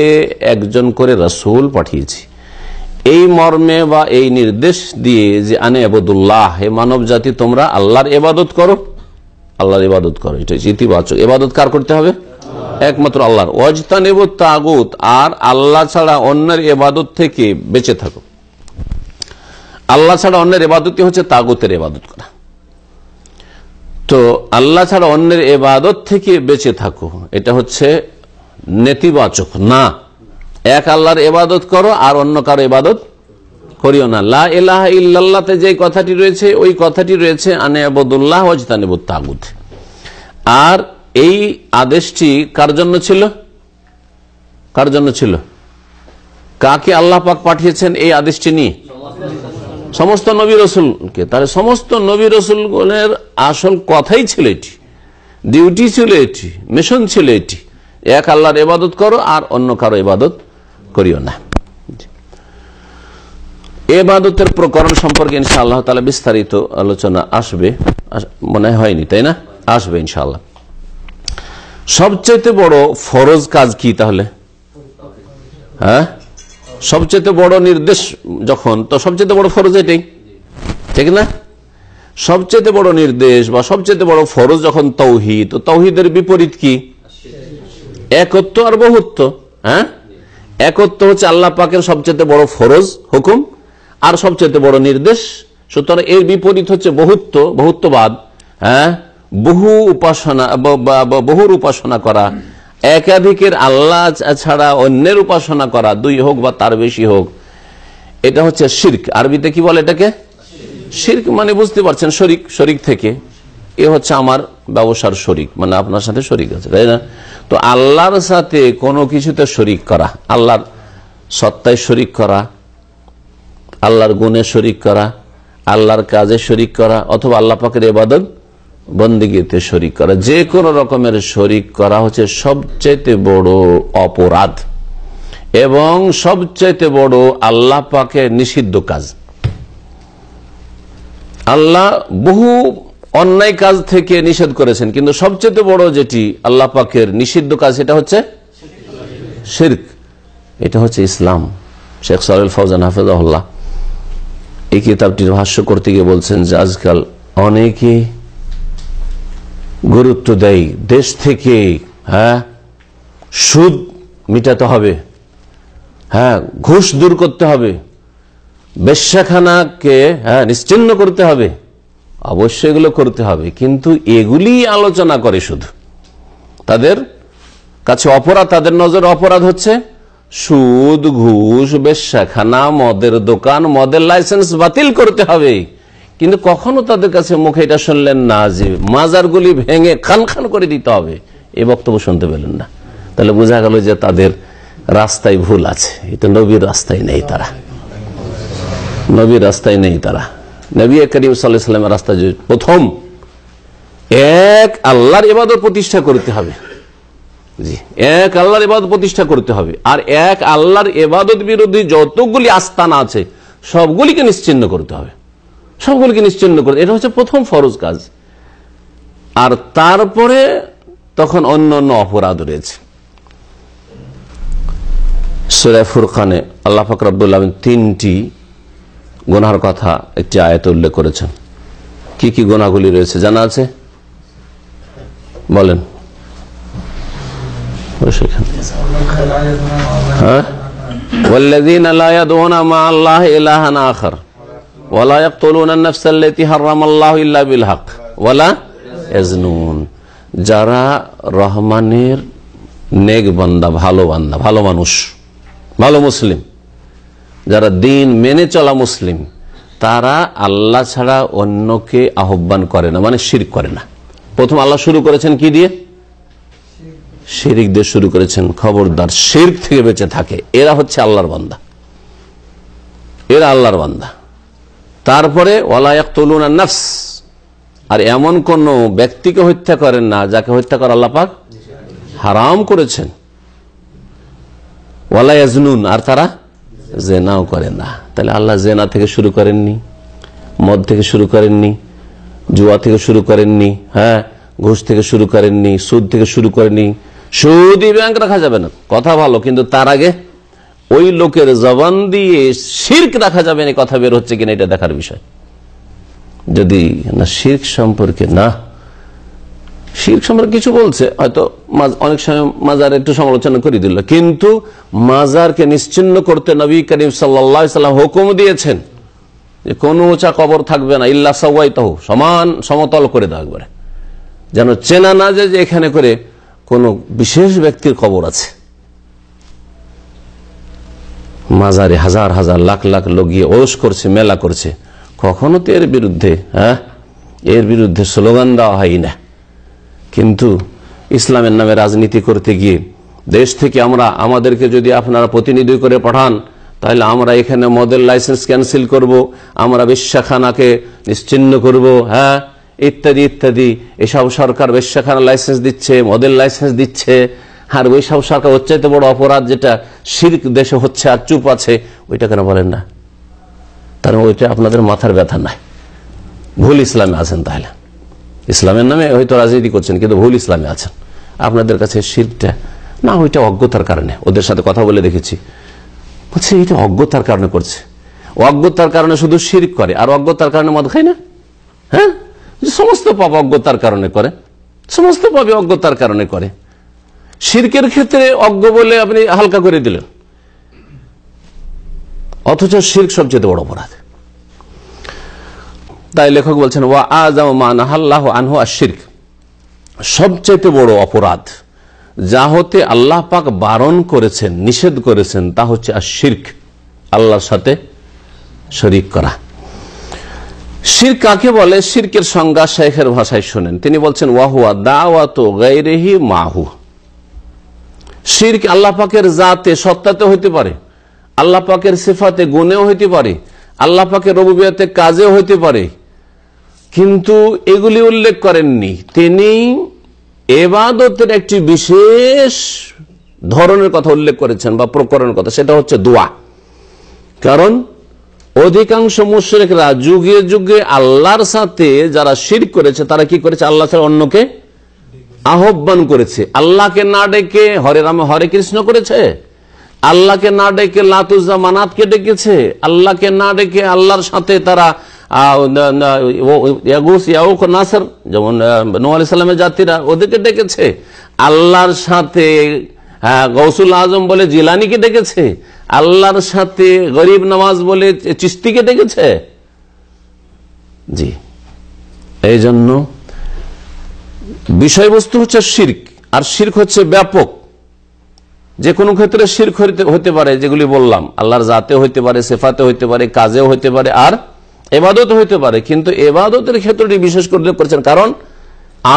একজন করে রসুল পাঠিয়েছি এই মর্মে বা এই নির্দেশ দিয়ে যে আনে আবদুল্লাহ হে মানব জাতি তোমরা আল্লাহর এবাদত করো আল্লাহর ইবাদত করো এটা ইতিবাচক এবাদত কার করতে হবে একমাত্র আল্লাহর ওয়াজতানিব তাগুত আর আল্লাহ ছাড়া অন্যের এবাদত থেকে বেঁচে থাকো আল্লাহ ছাড়া অন্যের এবাদতই হচ্ছে তাগুতের এবাদত করা তো আল্লাহ ছাড়া অন্যের এবাদত থেকে বেঁচে থাকো এটা হচ্ছে নেতিবাচক না এক আল্লাহর এবাদত করো আর অন্য কারো এবাদত করিও না লা এলাহ ইল্লাতে যে কথাটি রয়েছে ওই কথাটি রয়েছে আনে আবদুল্লাহ ওয়াজতানিবুত তাগুত আর এই আদেশটি কার জন্য ছিল কার জন্য ছিল কাকে আল্লাহ পাক পাঠিয়েছেন এই আদেশটি নিয়ে সমস্ত নবী রসুলকে তাহলে সমস্ত নবী রসুলগণের আসল কথাই ছিল এটি ডিউটি ছিল এটি মিশন ছিল এটি এক আল্লাহর এবাদত করো আর অন্য কারো এবাদত করিও না এবাদতের প্রকরণ সম্পর্কে ইনশাআল্লাহ তালা বিস্তারিত আলোচনা আসবে মনে হয়নি তাই না আসবে ইনশাআল্লাহ সবচেয়ে বড় ফরজ কাজ কি তাহলে হ্যাঁ সবচেয়ে বড় নির্দেশ যখন তো সবচেয়ে বড় ফরজ এটাই ঠিক না সবচেয়ে বড় নির্দেশ বা সবচেয়ে বড় ফরজ যখন তৌহিদ তো তৌহিদের বিপরীত কি একত্ব আর বহুত্ব হ্যাঁ একত্ব হচ্ছে আল্লাহ পাকের সবচেয়ে বড় ফরজ হুকুম আর সবচেয়ে বড় নির্দেশ সুতরাং এর বিপরীত হচ্ছে বহুত্ব বহুত্ববাদ হ্যাঁ বহু উপাসনা বহুর উপাসনা করা একাধিকের আল্লাহ ছাড়া অন্যের উপাসনা করা দুই হোক বা তার বেশি হোক এটা হচ্ছে শির্ক আরবিতে কি বলে এটাকে শির্ক মানে বুঝতে পারছেন শরিক শরিক থেকে এ হচ্ছে আমার ব্যবসার শরিক মানে আপনার সাথে শরিক আছে তাই না তো আল্লাহর সাথে কোনো কিছুতে শরিক করা আল্লাহর সত্তায় শরিক করা আল্লাহর গুণে শরিক করা আল্লাহর কাজে শরিক করা অথবা আল্লাহ পাকের এবাদত বন্দিগিতে শরিক করা যে কোন রকমের শরিক করা হচ্ছে সবচেয়ে বড় অপরাধ এবং সবচেয়ে বড় আল্লাহ পাকে নিষিদ্ধ কাজ আল্লাহ বহু অন্যায় কাজ থেকে নিষেধ করেছেন কিন্তু সবচেয়ে বড় যেটি আল্লাহ পাকের নিষিদ্ধ কাজ সেটা হচ্ছে শির্ক এটা হচ্ছে ইসলাম শেখ সাল ফৌজান হাফেজ এই কিতাবটির ভাষ্য করতে গিয়ে বলছেন যে আজকাল অনেকেই গুরুত্ব দেয় দেশ থেকে হ্যাঁ সুদ মিটাতে হবে হ্যাঁ ঘুষ দূর করতে হবে বেশ্যাখানাকে হ্যাঁ নিশ্চিন্ন করতে হবে অবশ্যই এগুলো করতে হবে কিন্তু এগুলি আলোচনা করে শুধু তাদের কাছে অপরাধ তাদের নজর অপরাধ হচ্ছে সুদ ঘুষ বেশ্যাখানা মদের দোকান মদের লাইসেন্স বাতিল করতে হবে কিন্তু কখনো তাদের কাছে মুখে এটা শুনলেন না যে মাজারগুলি ভেঙে খান খান করে দিতে হবে এ বক্তব্য শুনতে পেলেন না তাহলে বোঝা গেল যে তাদের রাস্তায় ভুল আছে এটা নবীর রাস্তায় নেই তারা নবীর রাস্তায় নেই তারা নবী করিম সাল্লামের রাস্তা প্রথম এক আল্লাহর এবাদত প্রতিষ্ঠা করতে হবে জি এক আল্লাহর এবাদত প্রতিষ্ঠা করতে হবে আর এক আল্লাহর এবাদত বিরোধী যতগুলি আস্থান আছে সবগুলিকে নিশ্চিন্ন করতে হবে সবগুলোকে নিশ্চিন্ন করে এটা হচ্ছে প্রথম ফরজ কাজ আর তারপরে তখন অন্য অন্য অপরাধ রয়েছে সুরে খানে আল্লাহ ফকরাবুল্লাহ তিনটি গোনার কথা একটি আয়ত উল্লেখ করেছেন কি কি গোনাগুলি রয়েছে জানা আছে বলেন হ্যাঁ والذين لا ওয়ালা ইয়াকতুলুনা আন-নাফসা আল্লাতী হারামাল্লাহু ইল্লা বিল হক ওয়ালা ইয়াজনুন যারা রহমানের নেক বান্দা ভালো বান্দা ভালো মানুষ ভালো মুসলিম যারা দিন মেনে চলা মুসলিম তারা আল্লাহ ছাড়া অন্যকে আহ্বান করে না মানে শির করে না প্রথম আল্লাহ শুরু করেছেন কি দিয়ে শিরিক দিয়ে শুরু করেছেন খবরদার শির্ক থেকে বেঁচে থাকে এরা হচ্ছে আল্লাহর বান্দা এরা আল্লাহর বান্দা তারপরে ওলায়াক তলুন আর নাফস আর এমন কোন ব্যক্তিকে হত্যা করেন না যাকে হত্যা করা আল্লাপাক হারাম করেছেন ওয়ালাইজনুন আর তারা জেনাও করে না তাহলে আল্লাহ জেনা থেকে শুরু করেননি মদ থেকে শুরু করেননি জুয়া থেকে শুরু করেননি হ্যাঁ ঘুষ থেকে শুরু করেননি সুদ থেকে শুরু করেননি সুদই ব্যাংক রাখা যাবে না কথা ভালো কিন্তু তার আগে ওই লোকের জবান দিয়ে শির্ক দেখা যাবে না কথা বের হচ্ছে কিনা এটা দেখার বিষয় যদি না শির্ক সম্পর্কে না শির্ক সম্পর্কে কিছু বলছে হয়তো অনেক সময় মাজার একটু সমালোচনা করে দিল কিন্তু মাজারকে নিশ্চিন্ন করতে নবী করিম সাল্লা সাল্লাম হুকুম দিয়েছেন যে কোন উঁচা কবর থাকবে না ইল্লা সবাই তাহ সমান সমতল করে দেওয়া একবারে যেন চেনা না যে এখানে করে কোনো বিশেষ ব্যক্তির কবর আছে মাজারে হাজার হাজার লাখ লাখ লোক গিয়ে ওস করছে মেলা করছে কখনো তো এর বিরুদ্ধে হ্যাঁ এর বিরুদ্ধে স্লোগান দেওয়া হয় না কিন্তু ইসলামের নামে রাজনীতি করতে গিয়ে দেশ থেকে আমরা আমাদেরকে যদি আপনারা প্রতিনিধি করে পাঠান তাহলে আমরা এখানে মদের লাইসেন্স ক্যান্সেল করব আমরা বিশ্বাখানাকে নিশ্চিন্ন করব হ্যাঁ ইত্যাদি ইত্যাদি এসব সরকার বিশ্বাখানা লাইসেন্স দিচ্ছে মদের লাইসেন্স দিচ্ছে আর ওই সব সরকার হচ্ছে বড় অপরাধ যেটা শির্ক দেশে হচ্ছে আর চুপ আছে ওইটা কেন বলেন না তার মানে ওইটা আপনাদের মাথার ব্যথা নাই ভুল ইসলামে আছেন তাহলে ইসলামের নামে হয়তো রাজনীতি করছেন কিন্তু ভুল ইসলামে আছেন আপনাদের কাছে শিরটা না ওইটা অজ্ঞতার কারণে ওদের সাথে কথা বলে দেখেছি বলছে এটা অজ্ঞতার কারণে করছে অজ্ঞতার কারণে শুধু শিরিক করে আর অজ্ঞতার কারণে মদ খায় না হ্যাঁ সমস্ত পাপ অজ্ঞতার কারণে করে সমস্ত পাপ অজ্ঞতার কারণে করে শির্কের ক্ষেত্রে অজ্ঞ বলে আপনি হালকা করে দিলেন অথচ শির্ক সবচেয়ে বড় অপরাধ তাই লেখক বলছেন ওয়া আজ মানহাল্লাহ আনহু আর শির্ক সবচেয়ে বড় অপরাধ যা হতে আল্লাহ পাক বারণ করেছেন নিষেধ করেছেন তা হচ্ছে আর শির্ক আল্লাহর সাথে শরিক করা শির কাকে বলে শির্কের সংজ্ঞা শেখের ভাষায় শোনেন তিনি বলছেন ওয়াহুয়া গাই রেহি মাহু শির্ক আল্লাহ পাকের জাতে সত্তাতে হইতে পারে আল্লাহ পাকের সেফাতে গুণেও হইতে পারে আল্লাহ পাকের রবিয়াতে কাজেও হইতে পারে কিন্তু এগুলি উল্লেখ করেননি তিনি এবাদতের একটি বিশেষ ধরনের কথা উল্লেখ করেছেন বা প্রকরণের কথা সেটা হচ্ছে দোয়া কারণ অধিকাংশ মুশ্রেকরা যুগে যুগে আল্লাহর সাথে যারা শির করেছে তারা কি করেছে আল্লাহ ছাড়া অন্যকে আহ্বান করেছে আল্লাহকে না ডেকে হরে রামে হরে কৃষ্ণ করেছে আল্লাহকে না ডেকে লাতুজা মানাতকে ডেকেছে আল্লাহকে না ডেকে আল্লাহর সাথে তারা নাসার যেমন নোয়া ইসলামের জাতিরা ওদেরকে ডেকেছে আল্লাহর সাথে হ্যাঁ, গৌসুল আজম বলে জিলানিকে ডেকেছে আল্লাহর সাথে গরিব নামাজ বলে চিস্তিকে ডেকেছে জি এই জন্য বিষয়বস্তু হচ্ছে শির্ক আর শির্ক হচ্ছে ব্যাপক যে কোনো ক্ষেত্রে শির্ক হতে পারে যেগুলি বললাম আল্লাহর জাতে হইতে পারে সেফাতে হইতে পারে কাজেও হইতে পারে আর এবাদত হইতে পারে কিন্তু এবাদতের ক্ষেত্রটি বিশেষ করে করেছেন কারণ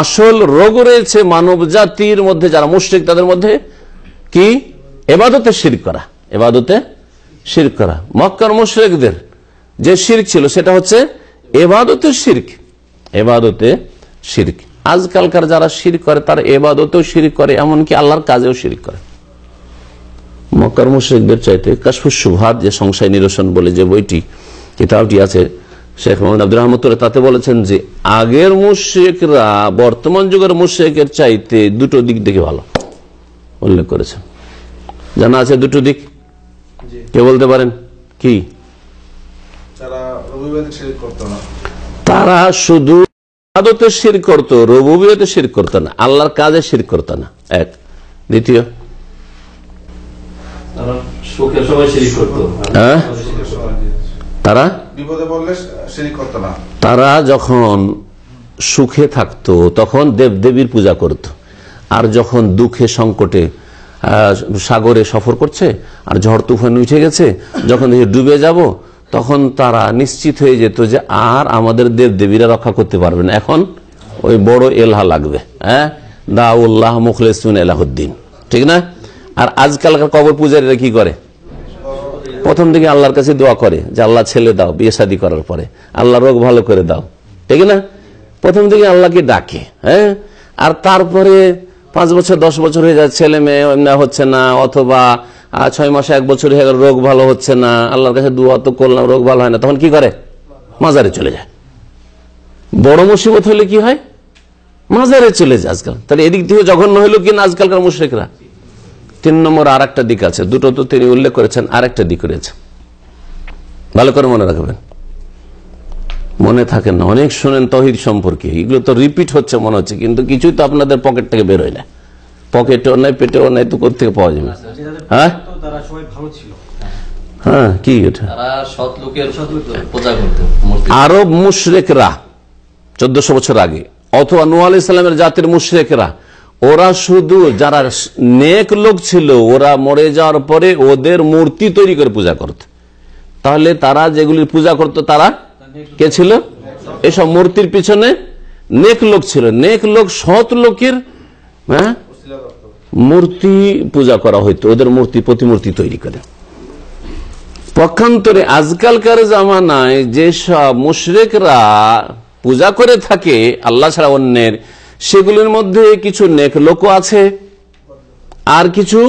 আসল রোগ রয়েছে মানব জাতির মধ্যে যারা মুশ্রিক তাদের মধ্যে কি এবাদতে শির করা এবাদতে শির করা মক্কার মুশ্রিকদের যে শির ছিল সেটা হচ্ছে এবাদতে শির্ক এবাদতে শির্ক আজকালকার যারা শির করে তার এবাদতেও শির করে এমনকি আল্লাহর কাজেও শির করে মক্কার মুশ্রিকদের চাইতে কাশফুর কাশফুসুভাত যে সংশয় নিরসন বলে যে বইটি কিতাবটি আছে শেখ মোহাম্মদ আব্দুর রহমতুল্লাহ তাতে বলেছেন যে আগের মুশ্রিকরা বর্তমান যুগের মুশ্রিকের চাইতে দুটো দিক দেখে ভালো উল্লেখ করেছেন জানা আছে দুটো দিক কে বলতে পারেন কি তারা শুধু আদতে শির করত রবুবিয়তে শির করত না আল্লাহর কাজে শির করত না এক দ্বিতীয় হ্যাঁ? তারা তারা যখন সুখে থাকত তখন দেবদেবীর পূজা করত আর যখন দুঃখে সংকটে সাগরে সফর করছে আর ঝড় তুফান উঠে গেছে যখন ডুবে যাব তখন তারা নিশ্চিত হয়ে যেত যে আর আমাদের দেবদেবীরা রক্ষা করতে পারবে না এখন ওই বড় এলহা লাগবে হ্যাঁ দাউল্লাহ মুখলেসুন এলাহদ্দিন ঠিক না আর আজকালকার কবর পূজারীরা কি করে প্রথম দিকে আল্লাহর কাছে দোয়া করে যে আল্লাহ ছেলে দাও বিয়ে শাদী করার পরে আল্লাহ রোগ ভালো করে দাও ঠিক না প্রথম দিকে আল্লাহকে ডাকে হ্যাঁ আর তারপরে পাঁচ বছর দশ বছর হয়ে যায় ছেলে মেয়ে হচ্ছে না অথবা ছয় মাসে এক বছর হয়ে গেল রোগ ভালো হচ্ছে না আল্লাহর কাছে দু অত করলাম রোগ ভালো হয় না তখন কি করে মাজারে চলে যায় বড় মুসিবত হলে কি হয় মাজারে চলে যায় আজকাল তাহলে এদিক থেকে জঘন্য কি কিনা আজকালকার মুশ্রিকরা তিন নম্বর আর একটা দিক আছে দুটো তো তিনি উল্লেখ করেছেন আর একটা দিক রয়েছে ভালো করে মনে রাখবেন মনে থাকেন না অনেক শোনেন তহিদ সম্পর্কে এগুলো তো রিপিট হচ্ছে মনে হচ্ছে কিন্তু কিছুই তো আপনাদের পকেট থেকে বেরোয় না পকেটেও নেই পেটেও নেই তো কোথেকে পাওয়া যাবে আচ্ছা, আচ্ছা, আচ্ছা, হ্যাঁ হ্যাঁ কি এটা আরব মুশরেকরা চোদ্দশো বছর আগে অথবা নুয়া ইসলামের জাতির মুশরেকরা ওরা শুধু যারা নেক লোক ছিল ওরা মরে যাওয়ার পরে ওদের মূর্তি তৈরি করে পূজা করত তাহলে তারা যেগুলির পূজা করত তারা কে ছিল এসব মূর্তির পিছনে নেক লোক ছিল নেক লোক সৎ লোকের হ্যাঁ মূর্তি পূজা করা হইতো ওদের মূর্তি প্রতিমূর্তি তৈরি করে পক্ষান্তরে আজকালকার জামানায় যেসব মুশরেকরা পূজা করে থাকে আল্লাহ ছাড়া অন্যের সেগুলির মধ্যে কিছু নেক লোক আছে আর কিছু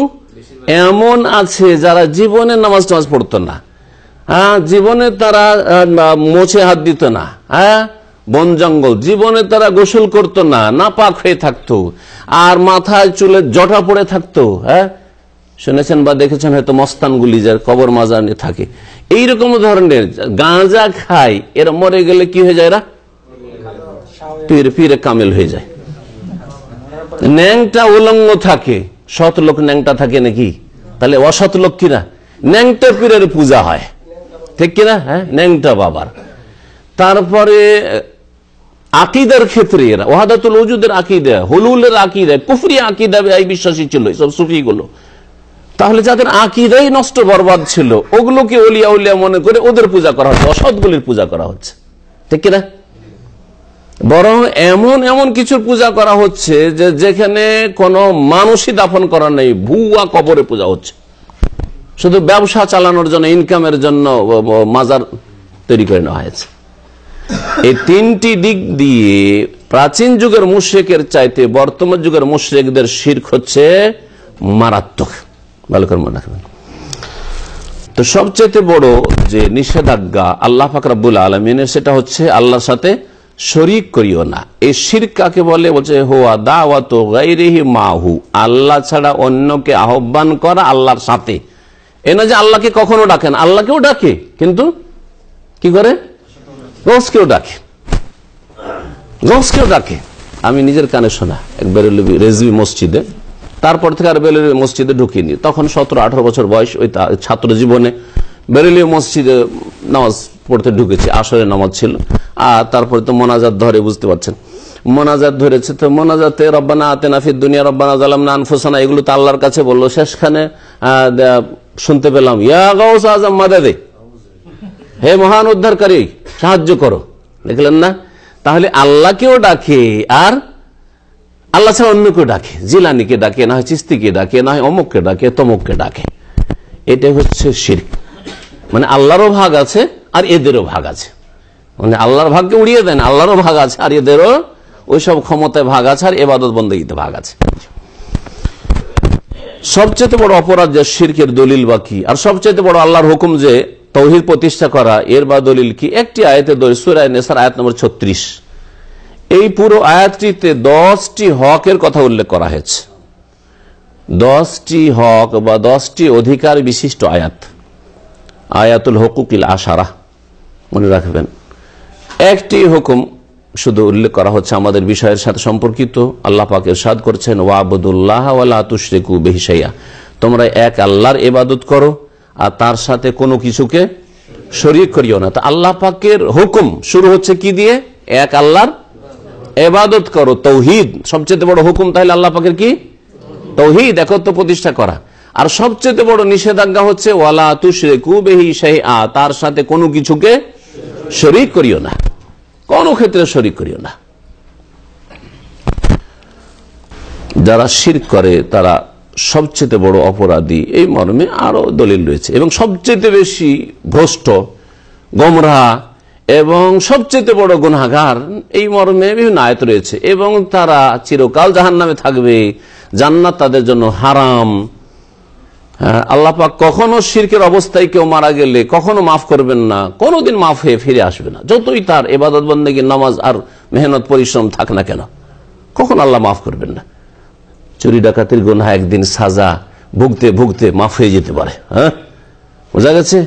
এমন আছে যারা জীবনে নামাজ টামাজ পড়তো না হ্যাঁ জীবনে তারা মোছে হাত দিত না হ্যাঁ বন জঙ্গল জীবনে তারা গোসল করতো না না পাক হয়ে থাকতো আর মাথায় চুলে জটা পড়ে থাকতো হ্যাঁ শুনেছেন বা দেখেছেন হয়তো মস্তানগুলি যার কবর নিয়ে থাকে এইরকম ধরনের গাঁজা খায় এরা মরে গেলে কি হয়ে যায় এরা পীর পীরে কামেল হয়ে যায় ন্যাংটা উলঙ্গ থাকে সৎ লোক ন্যাংটা থাকে নাকি তাহলে অসৎ লোক কিনা ন্যাংটা পীরের পূজা হয় ঠিক কিনা হ্যাঁ ন্যাংটা বাবার তারপরে আকিদার ক্ষেত্রে এরা ওহাদাতুল ওজুদের আকিদা হলুলের আকিদা কুফরি আকিদা এই বিশ্বাসী ছিল এইসব গুলো তাহলে যাদের আকিদাই নষ্ট বরবাদ ছিল ওগুলোকে অলিয়া উলিয়া মনে করে ওদের পূজা করা হচ্ছে অসৎগুলির পূজা করা হচ্ছে ঠিক কিনা বরং এমন এমন কিছুর পূজা করা হচ্ছে যে যেখানে কোনো মানুষই দাফন করা নেই ভুয়া কবরে পূজা হচ্ছে শুধু ব্যবসা চালানোর জন্য ইনকামের জন্য মাজার তৈরি করে নেওয়া হয়েছে এই তিনটি দিক দিয়ে প্রাচীন যুগের মুশ্রেকের চাইতে বর্তমান যুগের মুশ্রেকদের শির্ক হচ্ছে মারাত্মক ভালো করে মনে রাখবেন তো সবচেয়ে বড় যে নিষেধাজ্ঞা আল্লাহ ফাকরাবুল আলমিনের সেটা হচ্ছে আল্লাহর সাথে শরিক করিও না এই শির কাকে বলে বলছে হোয়া দাওয়াত মাহু আল্লাহ ছাড়া অন্যকে আহ্বান করা আল্লাহর সাথে এ না যে আল্লাহকে কখনো ডাকেন আল্লাহকেও ডাকে কিন্তু কি করে গসকেও ডাকে গসকেও ডাকে আমি নিজের কানে শোনা এক বেরুলবি রেজবি মসজিদে তারপর থেকে আর বেরুলি মসজিদে ঢুকিনি তখন সতেরো আঠারো বছর বয়স ওই ছাত্র জীবনে বেরুলি মসজিদে নামাজ পড়তে ঢুকেছি আসরের নামাজ ছিল আর তারপরে তো মোনাজাত ধরে বুঝতে পারছেন মোনাজাত ধরেছে তো মোনাজাতে রব্বানা আতে নাফির দুনিয়া রব্বানা জালাম না আনফুসানা এগুলো তো আল্লাহর কাছে বললো শেষখানে শুনতে পেলাম ইয়া গাউস আজম মাদাদে হে মহান উদ্ধারকারী সাহায্য করো দেখলেন না তাহলে আল্লাহকেও ডাকে আর আল্লাহ ছাড়া অন্যকে ডাকে জিলানিকে ডাকে না হয় চিস্তিকে ডাকে না হয় অমুককে ডাকে তমুককে ডাকে এটা হচ্ছে শির্ক মানে আল্লাহরও ভাগ আছে আর এদেরও ভাগ আছে মানে আল্লাহর ভাগকে উড়িয়ে দেন আল্লাহরও ভাগ আছে আর এদেরও ওইসব ক্ষমতায় ভাগ আছে আর এবাদত বন্দীতে ভাগ আছে সবচেয়ে বড় অপরাধ যে শির্কের দলিল বাকি আর সবচেয়ে বড় আল্লাহর হুকুম যে তৌহিদ প্রতিষ্ঠা করা এর বা দলিল কি একটি আয়াতে দলিল সুরায় নেসার আয়াত নম্বর ছত্রিশ এই পুরো আয়াতটিতে দশটি হকের কথা উল্লেখ করা হয়েছে দশটি হক বা দশটি অধিকার বিশিষ্ট আয়াত আয়াতুল হকুকিল আশারা মনে রাখবেন একটি হুকুম শুধু উল্লেখ করা হচ্ছে আমাদের বিষয়ের সাথে সম্পর্কিত আল্লাহ পাক সাদ করছেন ওয়াবুদুল্লাহ আল্লাহ তুশরেকু বেহিসাইয়া তোমরা এক আল্লাহর এবাদত করো আর তার সাথে কোনো কিছুকে শরিক করিও না তা আল্লাহ পাকের হুকুম শুরু হচ্ছে কি দিয়ে এক আল্লাহর এবাদত করো তৌহিদ সবচেয়ে বড় হুকুম তাহলে আল্লাহ পাকের কি তৌহিদ একত্র প্রতিষ্ঠা করা আর সবচেয়ে বড় নিষেধাজ্ঞা হচ্ছে ওয়ালা তুষে বেহি শাহী আ তার সাথে কোনো কিছুকে শরিক করিও না কোনো ক্ষেত্রে শরিক করিও না যারা শির করে তারা সবচেয়ে বড় অপরাধী এই মর্মে আরও দলিল রয়েছে এবং সবচেয়ে বেশি ভ্রষ্ট গমরা এবং সবচেয়ে বড় গুনাগার এই মর্মে বিভিন্ন আয়ত রয়েছে এবং তারা চিরকাল জাহান নামে থাকবে জান্নাত তাদের জন্য হারাম হ্যাঁ, আল্লাপাক কখনো শির্কের অবস্থায় কেউ মারা গেলে কখনো মাফ করবেন না কোনোদিন মাফ হয়ে ফিরে আসবে না যতই তার এবাদত বন্দেগীর নামাজ আর মেহনত পরিশ্রম থাক না কেন কখন আল্লাহ মাফ করবেন না চুরি ডাকাতির গোনা একদিন সাজা ভুগতে ভুগতে মাফ হয়ে যেতে পারে হ্যাঁ বোঝা গেছে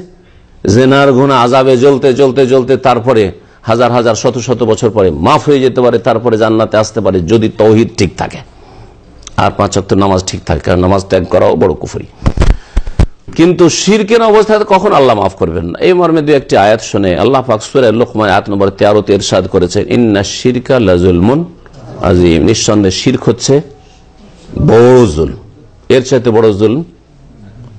জেনার গুনা আজাবে জ্বলতে জ্বলতে জ্বলতে তারপরে হাজার হাজার শত শত বছর পরে মাফ হয়ে যেতে পারে তারপরে জান্নাতে আসতে পারে যদি তৌহিদ ঠিক থাকে আর পাঁচাত্তর নামাজ ঠিক থাকে কারণ নামাজ ত্যাগ করাও বড় কুফুরি কিন্তু শিরকের অবস্থাতে কখন আল্লাহ মাফ করবেন না এই মর্মে দু একটি আয়াত শুনে আল্লাহ ফাকসুর লোকমায় আয়াত নম্বর তেরোতে ইরশাদ করেছেন ইন্না শিরকা লাজুলমন আজিম নিঃসন্দেহে শির্ক হচ্ছে বড় জুল এর চাইতে বড় জুলম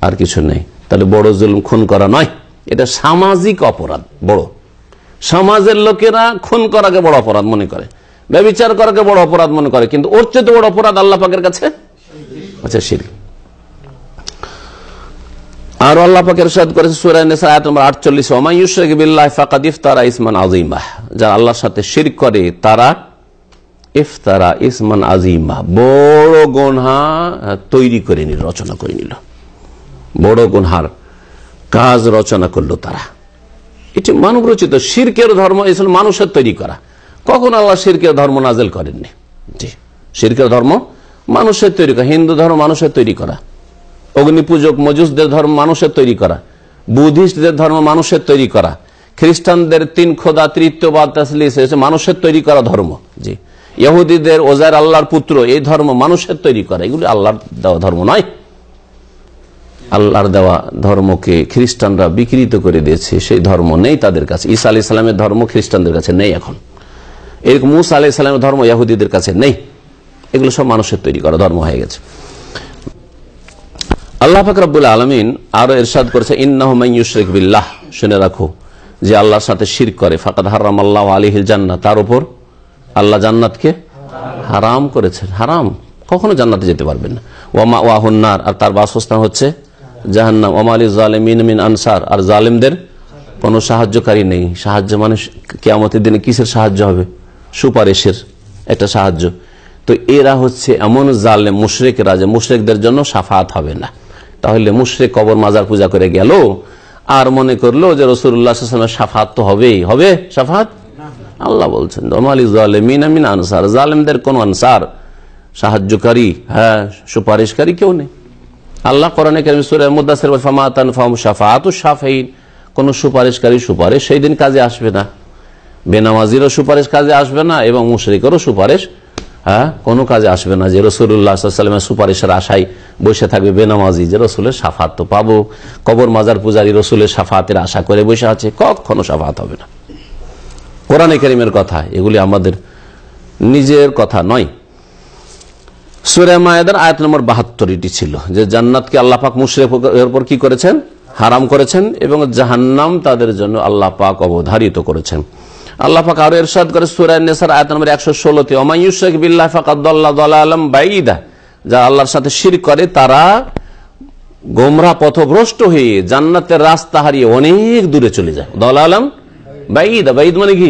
আর কিছু নেই তাহলে বড় জুলম খুন করা নয় এটা সামাজিক অপরাধ বড় সমাজের লোকেরা খুন করাকে বড় অপরাধ মনে করে ব্যবচার করাকে বড় অপরাধ মনে করে কিন্তু ওর চেয়ে বড় অপরাধ আল্লাহ পাকের কাছে আচ্ছা শির আর আল্লাহ পাকের সাদ করেছে সুরায়নেস আয়াত নম্বর আটচল্লিশ ওমায়ুশ বিল্লাহ ফাকাদিফ তারা ইসমান আজিমাহ যা আল্লাহর সাথে শির করে তারা ইফতারা ইসমান আজিমা বড় গনহা তৈরি করে নিল রচনা করে নিল বড় গনহার কাজ রচনা করলো তারা এটি মানব রচিত শিরকের ধর্ম ইসলাম মানুষের তৈরি করা কখন আল্লাহ শিরকের ধর্ম নাজেল করেননি জি শিরকের ধর্ম মানুষের তৈরি করা হিন্দু ধর্ম মানুষের তৈরি করা অগ্নি পূজক মজুসদের ধর্ম মানুষের তৈরি করা বুদ্ধিস্টদের ধর্ম মানুষের তৈরি করা খ্রিস্টানদের তিন খোদা বাদ মানুষের তৈরি করা ধর্ম জি ইহুদিদের ওজার আল্লাহর পুত্র এই ধর্ম মানুষের তৈরি করা এগুলি আল্লাহর দেওয়া ধর্ম নয় আল্লাহর দেওয়া ধর্মকে খ্রিস্টানরা বিকৃত করে দিয়েছে সেই ধর্ম নেই তাদের কাছে ঈসা আলি ইসলামের ধর্ম খ্রিস্টানদের কাছে নেই এখন এরকম মুসা আলি ইসলামের ধর্ম ইয়াহুদিদের কাছে নেই এগুলো সব মানুষের তৈরি করা ধর্ম হয়ে গেছে আল্লাহ ফাকরাবুল আলমিন আরো এরশাদ করেছে ইন্নাহমাইশরেক বিল্লাহ শুনে রাখো যে আল্লাহর সাথে শির করে ফাকাদ হারাম আল্লাহ আলিহিল জান্না তার উপর আল্লাহ জান্নাতকে হারাম করেছেন হারাম কখনো জান্নাতে যেতে পারবেন না ওয়া ওয়াহন্নার আর তার বাসস্থান হচ্ছে জাহান্নাম ওমা আলী জালেমিন মিন আনসার আর জালেমদের কোনো সাহায্যকারী নেই সাহায্য মানে কেয়ামতের দিনে কিসের সাহায্য হবে সুপারিশের একটা সাহায্য তো এরা হচ্ছে এমন জালেম মুশরেক রাজে মুশরেকদের জন্য সাফাত হবে না তাহলে মুশরেক কবর মাজার পূজা করে গেল আর মনে করলো যে রসুল্লাহামের সাফাত তো হবেই হবে সাফাত আল্লাহ বলছেন আমিন আনসার জালেমদের কোন আনসার সাহায্যকারী হ্যাঁ সুপারিশকারী কেউ নেই আল্লাহ কোরআনে কোন সুপারিশকারী সুপারিশ সেই দিন কাজে আসবে না বেনামাজিরও সুপারিশ কাজে আসবে না এবং মুশরিকেরও সুপারিশ হ্যাঁ কোনো কাজে আসবে না যে রসুল্লাহামের সুপারিশের আশাই বসে থাকবে বেনামাজি যে রসুলের সাফাত তো পাবো কবর মাজার পূজারী রসুলের সাফাতের আশা করে বসে আছে কখনো সাফাত হবে না কোরআনে করিমের কথা এগুলি আমাদের নিজের কথা নয় সুরে মায়েদার আয়াত নম্বর বাহাত্তর এটি ছিল যে জান্নাতকে আল্লাপাক মুশরেফের উপর কি করেছেন হারাম করেছেন এবং জাহান্নাম তাদের জন্য আল্লাহ পাক অবধারিত করেছেন আল্লাহ পাক আরো এরশাদ করে সুরায় নেসার আয়াত নম্বর একশো ষোলোতে অমায়ুশেখ বিল্লাহ ফাকাদ্দুল্লাহ আলম বাইদা যা আল্লাহর সাথে শির করে তারা গোমরা পথভ্রষ্ট হয়ে জান্নাতের রাস্তা হারিয়ে অনেক দূরে চলে যায় দল আলম বাইদ বাইদ মানে কি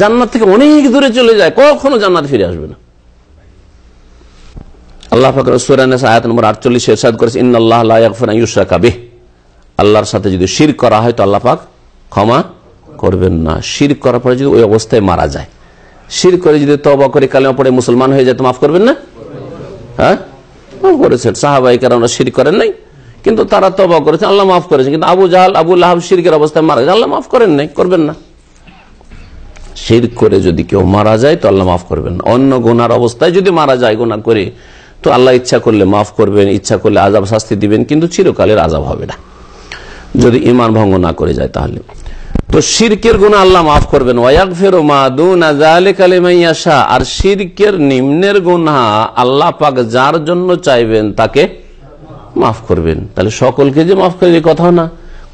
জান্নাত থেকে অনেক দূরে চলে যায় কখনো জান্নাত ফিরে আসবে না আল্লাহ ফাকর সুরানাস আয়াত নম্বর আটচল্লিশ এরশাদ করেছে ইন আল্লাহ ইউসা কাবে আল্লাহর সাথে যদি শির করা হয় তো আল্লাহ পাক ক্ষমা করবেন না শির করার পরে যদি ওই অবস্থায় মারা যায় শির করে যদি তবা করে কালে পড়ে মুসলমান হয়ে যায় তো মাফ করবেন না হ্যাঁ করেছেন সাহাবাহিক আমরা শির করেন নাই কিন্তু তারা তবা করেছে আল্লাহ মাফ করেছে কিন্তু আবু জাহাল আবু আহাব সিরকের অবস্থায় মারা আল্লাহ মাফ করেন নাই করবেন না সির করে যদি কেউ মারা যায় তো আল্লাহ মাফ করবেন অন্য গোনার অবস্থায় যদি মারা যায় গোনা করে তো আল্লাহ ইচ্ছা করলে মাফ করবেন ইচ্ছা করলে আজাব শাস্তি দিবেন কিন্তু চিরকালের আজাব হবে না যদি ইমান ভঙ্গ না করে যায় তাহলে তো সিরকের গুণা আল্লাহ মাফ করবেন ওয়াক ফেরো মাদুনাশা আর সিরকের নিম্নের গুণা আল্লাহ পাক যার জন্য চাইবেন তাকে মাফ করবেন তাহলে সকলকে যে মাফ করে কথাও না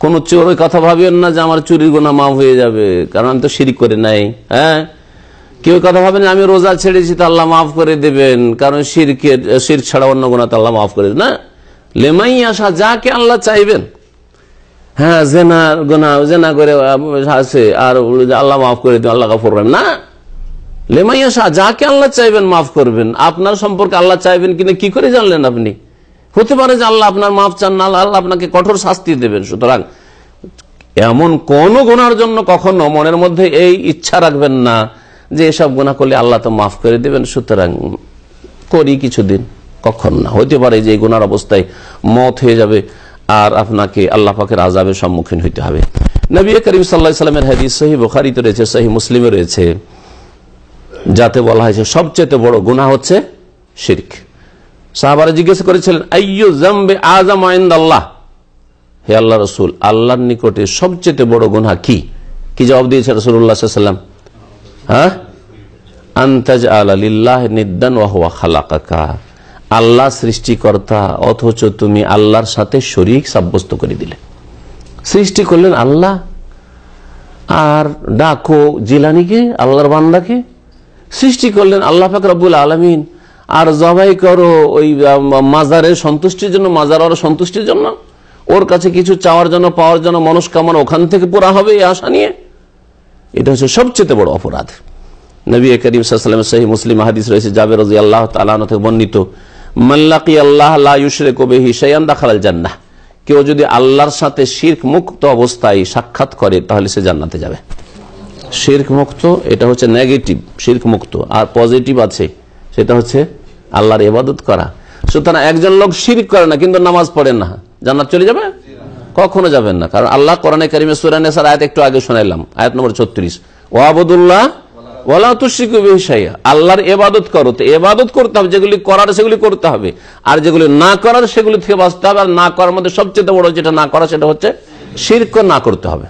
কোনো চোর কথা ভাবেন না যে আমার চুরির গোনা মাফ হয়ে যাবে কারণ আমি তো সিঁড়ি করে নাই হ্যাঁ কেউ কথা ভাবেন আমি রোজা ছেড়েছি তা আল্লাহ মাফ করে দেবেন কারণ সিরকে সির ছাড়া অন্য গোনা তা আল্লাহ মাফ করে না লেমাই আসা যাকে আল্লাহ চাইবেন হ্যাঁ জেনার গোনা জেনা করে আসে আর আল্লাহ মাফ করে দেবেন আল্লাহ কাপড় না লেমাই আসা যাকে আল্লাহ চাইবেন মাফ করবেন আপনার সম্পর্কে আল্লাহ চাইবেন কিনা কি করে জানলেন আপনি হতে পারে যে আল্লাহ আপনার মাফ চান না আল্লাহ আপনাকে কঠোর শাস্তি দেবেন সুতরাং এমন কোন গোনার জন্য কখনো মনের মধ্যে এই ইচ্ছা রাখবেন না যে এসব গোনা করলে আল্লাহ তো মাফ করে দেবেন সুতরাং করি কিছুদিন কখন না হতে পারে যে এই গোনার অবস্থায় মত হয়ে যাবে আর আপনাকে আল্লাহ পাখের আজাবের সম্মুখীন হইতে হবে নবী করিম সাল্লা সাল্লামের হাদি সহি বোখারিতে রয়েছে সহি মুসলিমে রয়েছে যাতে বলা হয়েছে সবচেয়ে বড় গুণা হচ্ছে শির্ক সাহাবারা জিজ্ঞেস করেছিলেন আইয়ু জম্বে আজম আল্লাহ হে আল্লাহ রসুল আল্লাহর নিকটে সবচেয়ে বড় গুনা কি কি জবাব দিয়েছে রসুল্লাহাম হ্যাঁ আন্তাজ আল্লাহ নিদ্দান ওয়াহুয়া খালাকাকা আল্লাহ সৃষ্টিকর্তা অথচ তুমি আল্লাহর সাথে শরিক সাব্যস্ত করে দিলে সৃষ্টি করলেন আল্লাহ আর ডাকো জিলানিকে আল্লাহর বান্দাকে সৃষ্টি করলেন আল্লাহ ফাকরাবুল আলমিন আর জবাই করো ওই মাজারের সন্তুষ্টির জন্য মাজার আর সন্তুষ্টির জন্য ওর কাছে কিছু চাওয়ার জন্য পাওয়ার জন্য মনস্কামনা ওখান থেকে পুরা হবে এই আশা নিয়ে এটা হচ্ছে সবচেয়ে বড় অপরাধ নবী করিম সাল্লাম সহি মুসলিম হাদিস রয়েছে জাবের রাজি আল্লাহ তালানো থেকে বর্ণিত মাল্লাকি আল্লাহ লাউসরে কবে হিসাইয়ান দাখাল জান্না কেউ যদি আল্লাহর সাথে শির্ক মুক্ত অবস্থায় সাক্ষাৎ করে তাহলে সে জান্নাতে যাবে শির্ক মুক্ত এটা হচ্ছে নেগেটিভ শির্ক মুক্ত আর পজিটিভ আছে সেটা হচ্ছে আল্লাহর এবাদত করা সুতরাং একজন লোক শিরিক করে না কিন্তু নামাজ পড়েন না জান্নাত চলে যাবে কখনো যাবেন না কারণ আল্লাহ কোরআনে কারিমে সুরানেসার আয়াত একটু আগে শোনাইলাম আয়াত নম্বর ছত্রিশ ওয়াবুদুল্লাহ ওলা তুশিকু আল্লাহর এবাদত করো তো এবাদত করতে হবে যেগুলি করার সেগুলি করতে হবে আর যেগুলি না করার সেগুলি থেকে বাঁচতে হবে আর না করার মধ্যে সবচেয়ে বড় যেটা না করা সেটা হচ্ছে শির্ক না করতে হবে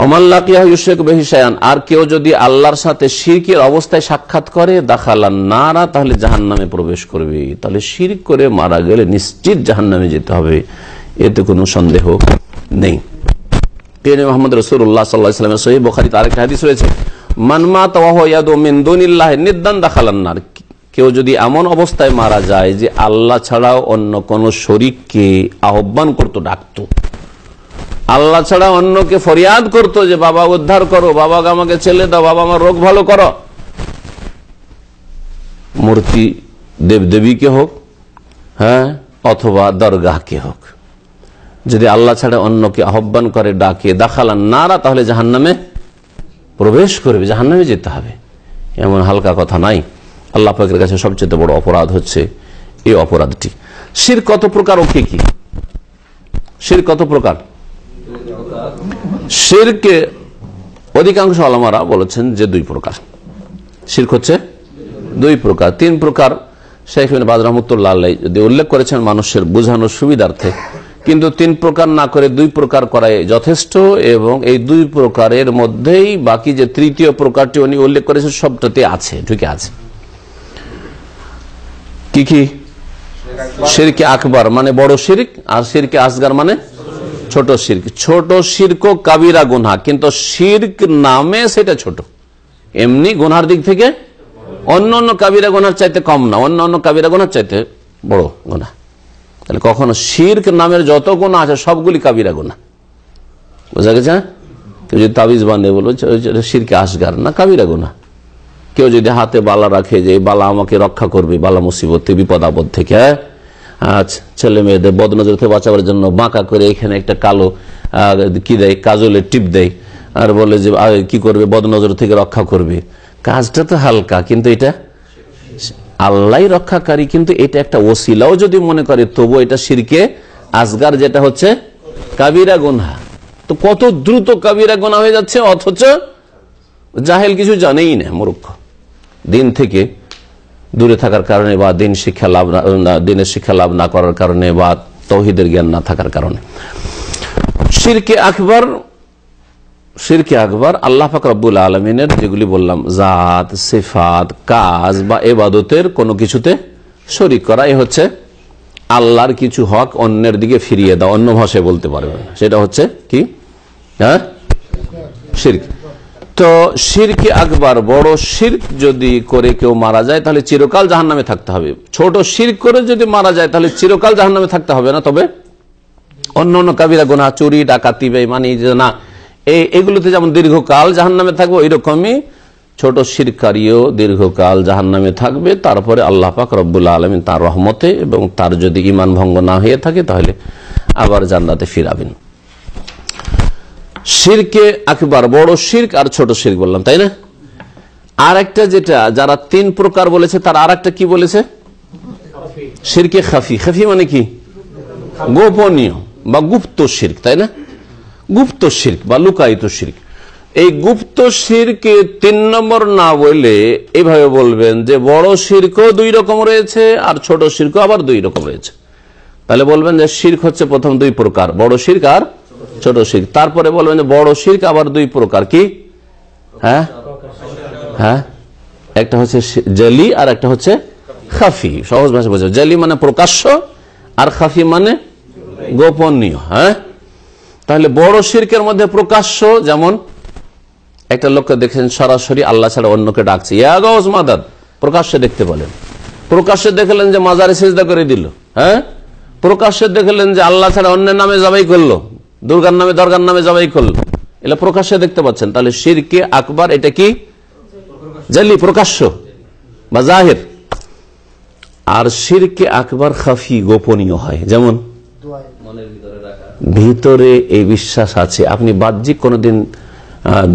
আর কেউ যদি আল্লাহর সাথে শিরকের অবস্থায় সাক্ষাৎ করে দাখালান নারা তাহলে জাহান নামে প্রবেশ করবে তাহলে শির করে মারা গেলে নিশ্চিত জাহান নামে যেতে হবে এতে কোনো সন্দেহ নেই পেনে মোহাম্মদ রসুল্লাহ সাল্লাহামের সহি বখারিতে আরেকটা হাদিস রয়েছে মানমা তোয়াহ নিদান দাখালান্নার কেউ যদি এমন অবস্থায় মারা যায় যে আল্লাহ ছাড়াও অন্য কোন শরিককে আহ্বান করতো ডাকতো আল্লাহ ছাড়া অন্যকে ফরিয়াদ করতো যে বাবা উদ্ধার করো বাবা আমাকে ছেলে দাও বাবা আমার রোগ ভালো করো মূর্তি দেবদেবীকে হোক হ্যাঁ অথবা দরগাহকে হোক যদি আল্লাহ ছাড়া অন্যকে আহ্বান করে ডাকে দাখালান নারা তাহলে জাহান নামে প্রবেশ করবে জাহান নামে যেতে হবে এমন হালকা কথা নাই আল্লাহ ফাকের কাছে সবচেয়ে বড় অপরাধ হচ্ছে এই অপরাধটি শির কত প্রকার ও কি কি শির কত প্রকার শিরকে অধিকাংশ আলমারা বলেছেন যে দুই প্রকার শির্ক হচ্ছে দুই প্রকার তিন প্রকার শেখ বাজ রহমতুল্লাহ যদি উল্লেখ করেছেন মানুষের বোঝানোর সুবিধার্থে কিন্তু তিন প্রকার না করে দুই প্রকার করাই যথেষ্ট এবং এই দুই প্রকারের মধ্যেই বাকি যে তৃতীয় প্রকারটি উনি উল্লেখ করেছেন সবটাতে আছে ঢুকে আছে কি কি সিরকে আকবর মানে বড় সিরিক আর সিরকে আসগার মানে ছোট সির্ক ছোট সির্ক কাবিরা গুনা কিন্তু সির্ক নামে সেটা ছোট এমনি গুনার দিক থেকে অন্য অন্য কাবিরা গোনার চাইতে কম না অন্য অন্য কাবিরা গোনার চাইতে বড় গোনা তাহলে কখনো সির্ক নামের যত গোনা আছে সবগুলি কাবিরা গোনা বোঝা গেছে হ্যাঁ? কেউ যদি তাবিজ বান্ধে বলবো শিরকে আসগার না কাবিরা গোনা কেউ যদি হাতে বালা রাখে যে বালা আমাকে রক্ষা করবে বালা মুসিবত থেকে বিপদ আপদ থেকে হ্যাঁ? ছেলে মেয়েদের থেকে বাঁচাবার জন্য বাঁকা করে এখানে একটা কালো কি দেয় কাজলে টিপ দেয় আর বলে যে কি করবে বদনজর থেকে রক্ষা করবে কাজটা তো হালকা কিন্তু এটা আল্লাহ রক্ষাকারী কিন্তু এটা একটা ওসিলাও যদি মনে করে তবু এটা সিরকে আজগার যেটা হচ্ছে কাবিরা গোনা তো কত দ্রুত কাবিরা গোনা হয়ে যাচ্ছে অথচ জাহেল কিছু জানেই না মূর্খ দিন থেকে দূরে থাকার কারণে বা দিন শিক্ষা লাভ না দিনের শিক্ষা লাভ না করার কারণে বা তৌহিদের জ্ঞান না থাকার কারণে শিরকে আকবর শিরকে আকবর আল্লাহ ফাকরাবুল আলমিনের যেগুলি বললাম জাত সিফাত কাজ বা এবাদতের কোনো কিছুতে শরিক করা এ হচ্ছে আল্লাহর কিছু হক অন্যের দিকে ফিরিয়ে দেওয়া অন্য ভাষায় বলতে পারবে সেটা হচ্ছে কি হ্যাঁ সিরকে তো শিরকে আকবার বড় শির্ক যদি করে কেউ মারা যায় তাহলে চিরকাল জাহান নামে থাকতে হবে ছোট শির্ক করে যদি মারা যায় তাহলে চিরকাল জাহান নামে থাকতে হবে না তবে অন্য অন্য কাবিরা গোনা চুরি ডাকাতি বেমানি না এই এগুলোতে যেমন দীর্ঘকাল জাহান নামে থাকবে ওইরকমই ছোট সিরকারিও দীর্ঘকাল জাহান নামে থাকবে তারপরে আল্লাহ পাক রব্বুল্লা আলমী তার রহমতে এবং তার যদি ইমান ভঙ্গ না হয়ে থাকে তাহলে আবার জান্নাতে ফিরাবেন শিরকে আকবার বড় শির্ক আর ছোট শির্ক বললাম তাই না আর একটা যেটা যারা তিন প্রকার বলেছে তার আর একটা কি বলেছে শিরকে খাফি খাফি মানে কি গোপনীয় বা গুপ্ত শির্ক তাই না গুপ্ত শির্ক বা লুকায়িত শির্ক এই গুপ্ত শিরকে তিন নম্বর না বলে এভাবে বলবেন যে বড় শিরকও দুই রকম রয়েছে আর ছোট শিরকও আবার দুই রকম রয়েছে তাহলে বলবেন যে শির্ক হচ্ছে প্রথম দুই প্রকার বড় শির্ক আর ছোট শির তারপরে বলবেন যে বড় শির্ক আবার দুই প্রকার কি হ্যাঁ হ্যাঁ একটা হচ্ছে জলি আর একটা হচ্ছে খাফি সহজ ভাষা বোঝা জলি মানে প্রকাশ্য আর খাফি মানে গোপনীয় হ্যাঁ তাহলে বড় শির্কের মধ্যে প্রকাশ্য যেমন একটা লোককে দেখেন সরাসরি আল্লাহ ছাড়া অন্যকে ডাকছে ইয়াগজ মাদাদ প্রকাশ্যে দেখতে বলেন প্রকাশ্যে দেখলেন যে মাজারে সেজদা করে দিল হ্যাঁ প্রকাশ্যে দেখলেন যে আল্লাহ ছাড়া অন্যের নামে জবাই করলো দুর্গার নামে দরগার নামে জবাই করল এটা প্রকাশ্যে দেখতে পাচ্ছেন তাহলে শিরকে আকবর এটা কি জালি প্রকাশ্য বা জাহের আর শিরকে আকবর খাফি গোপনীয় হয় যেমন ভিতরে এই বিশ্বাস আছে আপনি বাহ্যিক কোনোদিন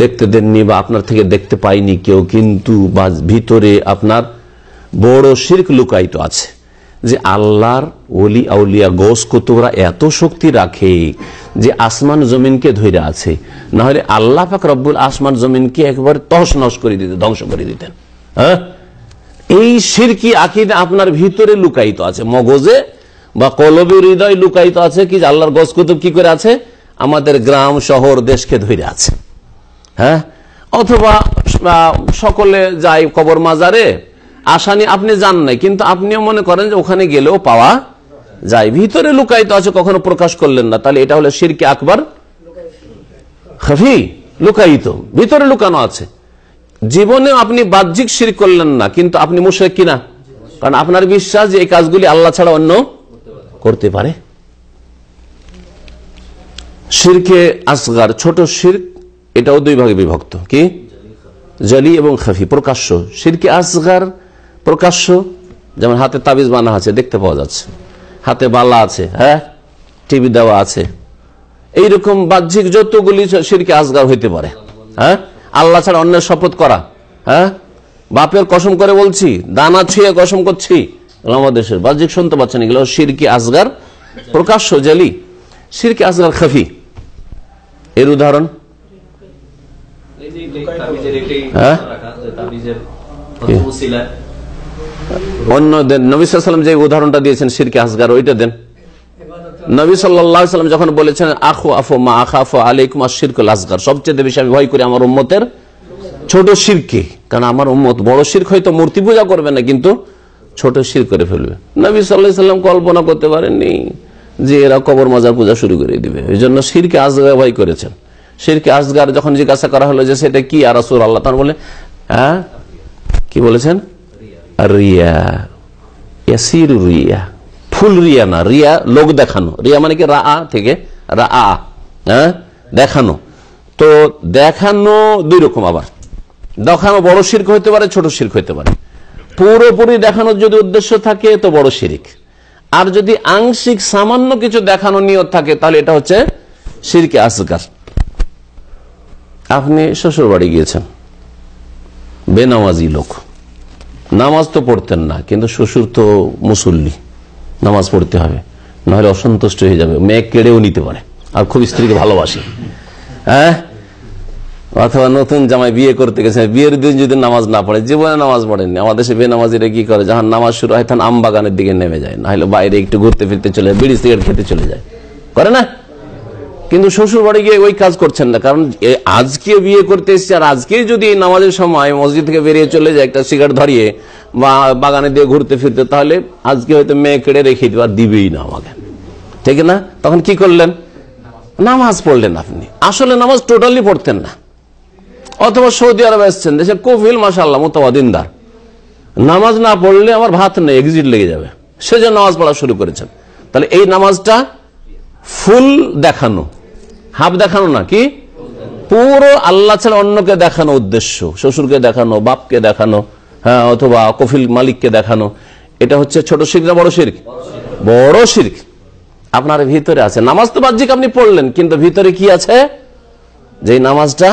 দেখতে দেননি বা আপনার থেকে দেখতে পাইনি কেউ কিন্তু ভিতরে আপনার বড় শির্ক লুকায়িত আছে যে আল্লাহর ওলি আউলিয়া গোস কুতুবরা এত শক্তি রাখে যে আসমান জমিনকে ধৈরা আছে না হলে আল্লাহ পাক রব্বুল আসমান জমিনকে একবার তহস নস করে দিতে ধ্বংস করে দিতেন হ্যাঁ এই সিরকি আকিদা আপনার ভিতরে লুকায়িত আছে মগজে বা কলবে হৃদয় লুকায়িত আছে কি আল্লাহর গোস কুতুব কি করে আছে আমাদের গ্রাম শহর দেশকে ধৈরে আছে হ্যাঁ অথবা সকলে যাই কবর মাজারে আশা নিয়ে আপনি যান নাই কিন্তু আপনিও মনে করেন যে ওখানে গেলেও পাওয়া যায় ভিতরে লুকায়িত আছে কখনো প্রকাশ করলেন না তাহলে এটা হলো শিরকে আকবর খাফি লুকায়িত ভিতরে লুকানো আছে জীবনে আপনি বাহ্যিক সির করলেন না কিন্তু আপনি মুশেক কিনা কারণ আপনার বিশ্বাস যে এই কাজগুলি আল্লাহ ছাড়া অন্য করতে পারে শিরকে আসগার ছোট সির এটাও দুই ভাগে বিভক্ত কি জলি এবং খাফি প্রকাশ্য শিরকে আসগার প্রকাশ্য যেমন হাতে তাবিজ বানা আছে দেখতে পাওয়া যাচ্ছে হাতে বালা আছে হ্যাঁ টিভি দেওয়া আছে এইরকম বাহ্যিক যতগুলি সিরকে আজগার হইতে পারে হ্যাঁ আল্লাহ ছাড়া অন্যের শপথ করা হ্যাঁ বাপের কসম করে বলছি দানা ছুঁয়ে কসম করছি আমাদের বাহ্যিক শুনতে পাচ্ছেন এগুলো সিরকি আজগার প্রকাশ্য জালি সিরকি আজগার খাফি এর উদাহরণ হ্যাঁ অন্য দেন নবী সাল্লাম যে উদাহরণটা দিয়েছেন সিরকে হাসগার ওইটা দেন নবী সাল্লাম যখন বলেছেন আখো আফো মা আখাফো আলিকুম আশিরকুল আসগার সবচেয়ে বেশি আমি ভয় করি আমার উম্মতের ছোট সিরকে কারণ আমার উম্মত বড় সির্ক হয়তো মূর্তি পূজা করবে না কিন্তু ছোট সির করে ফেলবে নবী সাল্লাহ সাল্লাম কল্পনা করতে পারেননি যে এরা কবর মজার পূজা শুরু করে দিবে এই জন্য সিরকে আসগার ভয় করেছেন সিরকে আসগার যখন জিজ্ঞাসা করা হলো যে সেটা কি আর আসুর আল্লাহ তার বলে হ্যাঁ কি বলেছেন রিয়া ইয়াসির রিয়া ফুল রিয়া না রিয়া লোক দেখানো রিয়া মানে কি রা থেকে রা হ্যাঁ দেখানো তো দেখানো দুই রকম আবার দেখানো বড় শির্ক হইতে পারে ছোট শির্ক হইতে পারে পুরোপুরি দেখানোর যদি উদ্দেশ্য থাকে তো বড় শিরিক আর যদি আংশিক সামান্য কিছু দেখানো নিয়ত থাকে তাহলে এটা হচ্ছে শিরকে আসগার আপনি শ্বশুর বাড়ি গিয়েছেন বেনামাজি লোক নামাজ তো পড়তেন না কিন্তু শ্বশুর তো মুসল্লি নামাজ পড়তে হবে নাহলে অসন্তুষ্ট হয়ে যাবে মেয়ে কেড়েও নিতে পারে আর খুব স্ত্রীকে ভালোবাসে হ্যাঁ অথবা নতুন জামাই বিয়ে করতে গেছে বিয়ের দিন যদি নামাজ না পড়ে জীবনে নামাজ পড়েনি আমাদের দেশে এটা কি করে যখন নামাজ শুরু হয় তখন আম বাগানের দিকে নেমে যায় নাহলে বাইরে একটু ঘুরতে ফিরতে চলে বিড়ি সিগারেট খেতে চলে যায় করে না কিন্তু শ্বশুর বাড়ি গিয়ে ওই কাজ করছেন না কারণ আজকে বিয়ে করতে এসছে আর আজকে যদি এই নামাজের সময় মসজিদ থেকে বেরিয়ে চলে যায় একটা সিগারেট ধরিয়ে বা বাগানে দিয়ে ঘুরতে ফিরতে তাহলে আজকে হয়তো মেয়ে কেড়ে রেখে দিবে আর দিবেই না আমাকে ঠিক না তখন কি করলেন নামাজ পড়লেন আপনি আসলে নামাজ টোটালি পড়তেন না অথবা সৌদি আরব এসছেন দেশে কফিল মাসাল্লাহ মোতাবাদিনদার নামাজ না পড়লে আমার ভাত নেই এক্সিট লেগে যাবে সে যে নামাজ পড়া শুরু করেছেন তাহলে এই নামাজটা ফুল দেখানো হাফ দেখানো না কি পুরো আল্লাহ ছাড়া অন্যকে দেখানো উদ্দেশ্য শ্বশুরকে দেখানো বাপকে দেখানো হ্যাঁ অথবা কফিল মালিককে দেখানো এটা হচ্ছে ছোট শির না বড় শির বড় শির আপনার ভিতরে আছে নামাজ তো বাহ্যিক আপনি পড়লেন কিন্তু ভিতরে কি আছে যে নামাজটা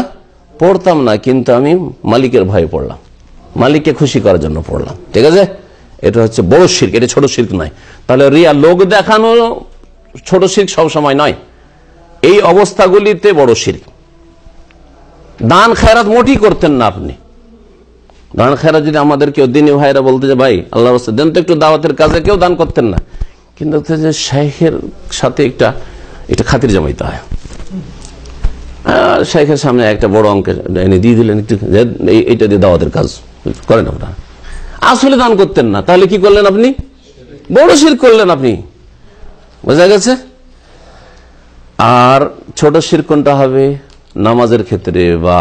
পড়তাম না কিন্তু আমি মালিকের ভয়ে পড়লাম মালিককে খুশি করার জন্য পড়লাম ঠিক আছে এটা হচ্ছে বড় শির্ক এটা ছোট শির্ক নয় তাহলে রিয়া লোক দেখানো ছোট শির্ক সময় নয় এই অবস্থাগুলিতে বড় শির দান খায়রাত মোটি করতেন না আপনি দান খায়রাত যদি আমাদের কেউ দিনী ভাইরা বলতে যে ভাই আল্লাহ দেন তো একটু দাওয়াতের কাজে কেউ দান করতেন না কিন্তু যে শেখের সাথে একটা একটা খাতির জমাইতে হয় শেখের সামনে একটা বড় অঙ্কের এনে দিয়ে দিলেন একটু এইটা দিয়ে দাওয়াতের কাজ করেন আপনারা আসলে দান করতেন না তাহলে কি করলেন আপনি বড় শির করলেন আপনি বোঝা গেছে আর ছোট শির কোনটা হবে নামাজের ক্ষেত্রে বা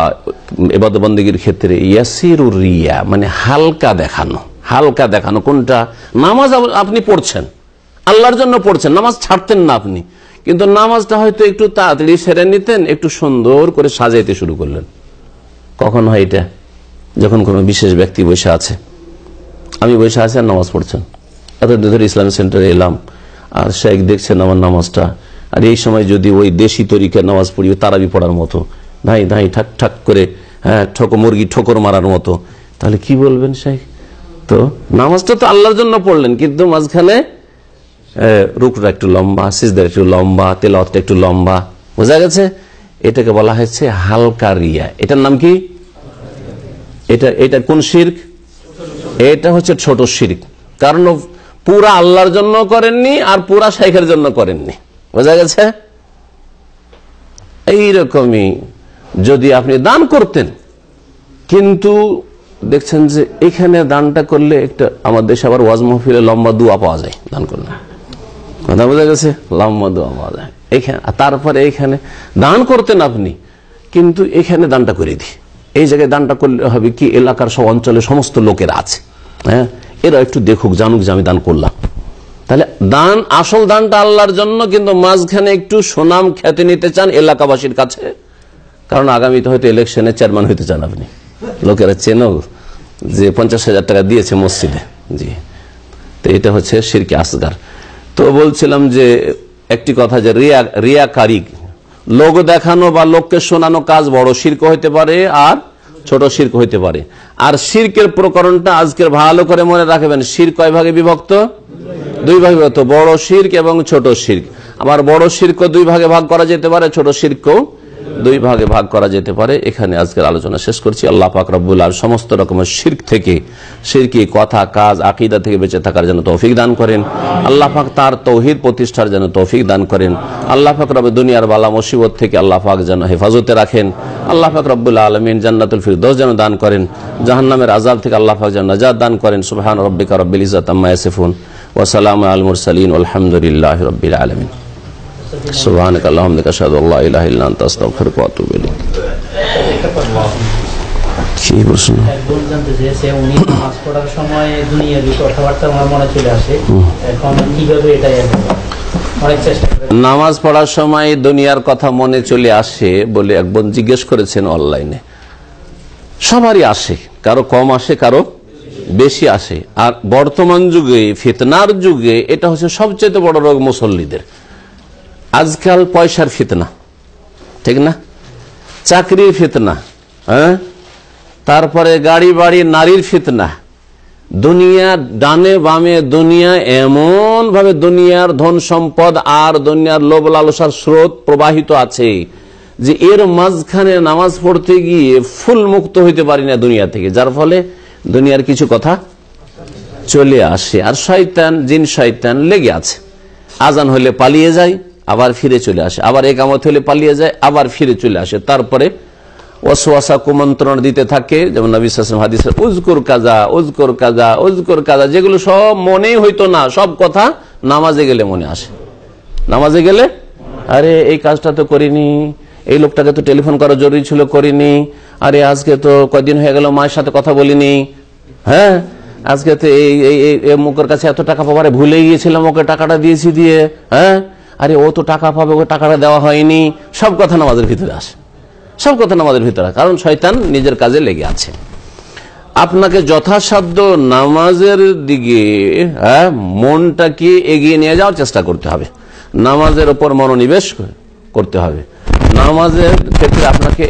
এবাদবন্দিগির ক্ষেত্রে ইয়াসিরু রিয়া মানে হালকা দেখানো হালকা দেখানো কোনটা নামাজ আপনি পড়ছেন আল্লাহর জন্য পড়ছেন নামাজ ছাড়তেন না আপনি কিন্তু নামাজটা হয়তো একটু তাড়াতাড়ি সেরে নিতেন একটু সুন্দর করে সাজাইতে শুরু করলেন কখন হয় এটা যখন কোনো বিশেষ ব্যক্তি বসে আছে আমি বসে আছি আর নামাজ পড়ছেন এতদিন ধরে ইসলামিক সেন্টারে এলাম আর শেখ দেখছেন আমার নামাজটা আর এই সময় যদি ওই দেশি তরিকা নামাজ পড়িও তারাবি পড়ার মতো ধাই ধাই ঠাক ঠাক করে হ্যাঁ ঠকো মুরগি ঠোকর মারার মতো তাহলে কি বলবেন শেখ তো নামাজটা তো আল্লাহর জন্য পড়লেন কিন্তু মাঝখানে রুকটা একটু লম্বা সিজদার একটু লম্বা তেলটা একটু লম্বা বোঝা গেছে এটাকে বলা হয়েছে হালকা রিয়া এটার নাম কি এটা এটা কোন শির্ক এটা হচ্ছে ছোট শির্ক কারণ পুরা আল্লাহর জন্য করেননি আর পুরা শেখের জন্য করেননি বোঝা গেছে এইরকমই যদি আপনি দান করতেন কিন্তু দেখছেন যে এখানে দানটা করলে একটা আমার দেশে আবার ওয়াজ মহফিলে লম্বা দুয়া পাওয়া যায় দান করলে কথা বোঝা গেছে লম্বা দোয়া পাওয়া যায় এখানে তারপরে এখানে দান করতেন আপনি কিন্তু এখানে দানটা করে দিই এই জায়গায় দানটা করলে হবে কি এলাকার সব অঞ্চলে সমস্ত লোকেরা আছে হ্যাঁ এরা একটু দেখুক জানুক যে আমি দান করলাম তাহলে দান আসল দানটা আল্লাহর জন্য কিন্তু মাঝখানে একটু সুনাম খ্যাতি নিতে চান এলাকাবাসীর কাছে কারণ আগামীতে হয়তো ইলেকশনে চেয়ারম্যান হইতে চান আপনি লোকেরা চেনো যে পঞ্চাশ হাজার টাকা দিয়েছে মসজিদে জি তো এটা হচ্ছে সিরকি আসগার তো বলছিলাম যে একটি কথা যে রিয়া রিয়াকারি লোক দেখানো বা লোককে শোনানো কাজ বড় শির্ক হইতে পারে আর ছোট শির্ক হইতে পারে আর শির্কের প্রকরণটা আজকের ভালো করে মনে রাখবেন শির কয় ভাগে বিভক্ত দুই ভাগে হতো বড় শির্ক এবং ছোট শির্ক আবার বড় শির্ক দুই ভাগে ভাগ করা যেতে পারে ছোট শির্ক দুই ভাগে ভাগ করা যেতে পারে এখানে আজকের আলোচনা শেষ করছি আল্লাহ পাক রব্বুল আর সমস্ত রকমের শির্ক থেকে শিরকি কথা কাজ আকিদা থেকে বেঁচে থাকার যেন তৌফিক দান করেন আল্লাহ পাক তার তৌহিদ প্রতিষ্ঠার যেন তৌফিক দান করেন আল্লাহ পাক রব দুনিয়ার বালা মুসিবত থেকে আল্লাহ পাক যেন হেফাজতে রাখেন আল্লাহ পাক রব্বুল আলমিন জান্নাতুল ফিরদোস যেন দান করেন জাহান্নামের আজাব থেকে আল্লাহ পাক যেন নাজাদ দান করেন সুবহান রব্বিকা রব্বিল ইজাত আম্মা ইয়াসিফুন আলমুর সালিন আলহামদুলিল্লাহ নামাজ পড়ার সময় নামাজ পড়ার সময় দুনিয়ার কথা মনে চলে আসে বলে একজন জিজ্ঞেস করেছেন অনলাইনে সবারই আসে কারো কম আসে কারো বেশি আসে আর বর্তমান যুগে ফিতনার যুগে এটা হচ্ছে সবচেয়ে বড় রোগ মুসল্লিদের আজকাল পয়সার ফিতনা ঠিক না চাকরির ফিতনা হ্যাঁ তারপরে গাড়ি বাড়ি নারীর ফিতনা দুনিয়া ডানে বামে দুনিয়া এমনভাবে দুনিয়ার ধন সম্পদ আর দুনিয়ার লোভ লালসার স্রোত প্রবাহিত আছে যে এর মাঝখানে নামাজ পড়তে গিয়ে ফুল মুক্ত হইতে পারি না দুনিয়া থেকে যার ফলে দুনিয়ার কিছু কথা চলে আসে আর শয়তান জিন শয়তান লেগে আছে আজান হলে পালিয়ে যায় আবার ফিরে চলে আসে আবার একামত হলে পালিয়ে যায় আবার ফিরে চলে আসে তারপরে ওসওয়াসা কুমন্ত্রণ দিতে থাকে যেমন নবীম হাদিস উজকুর কাজা উজকুর কাজা উজকুর কাজা যেগুলো সব মনেই হইতো না সব কথা নামাজে গেলে মনে আসে নামাজে গেলে আরে এই কাজটা তো করিনি এই লোকটাকে তো টেলিফোন করা জরুরি ছিল করিনি আরে আজকে তো কয়দিন হয়ে গেল মায়ের সাথে কথা বলিনি হ্যাঁ আজকে তো এই এই মুখের কাছে এত টাকা পাবারে ভুলে গিয়েছিলাম ওকে টাকাটা দিয়েছি দিয়ে হ্যাঁ আরে ও তো টাকা পাবে ওকে টাকাটা দেওয়া হয়নি সব কথা নামাজের ভিতরে আসে সব কথা নামাজের ভিতরে কারণ শয়তান নিজের কাজে লেগে আছে আপনাকে যথাসাধ্য নামাজের দিকে হ্যাঁ মনটাকে এগিয়ে নিয়ে যাওয়ার চেষ্টা করতে হবে নামাজের ওপর মনোনিবেশ করতে হবে নামাজের ক্ষেত্রে আপনাকে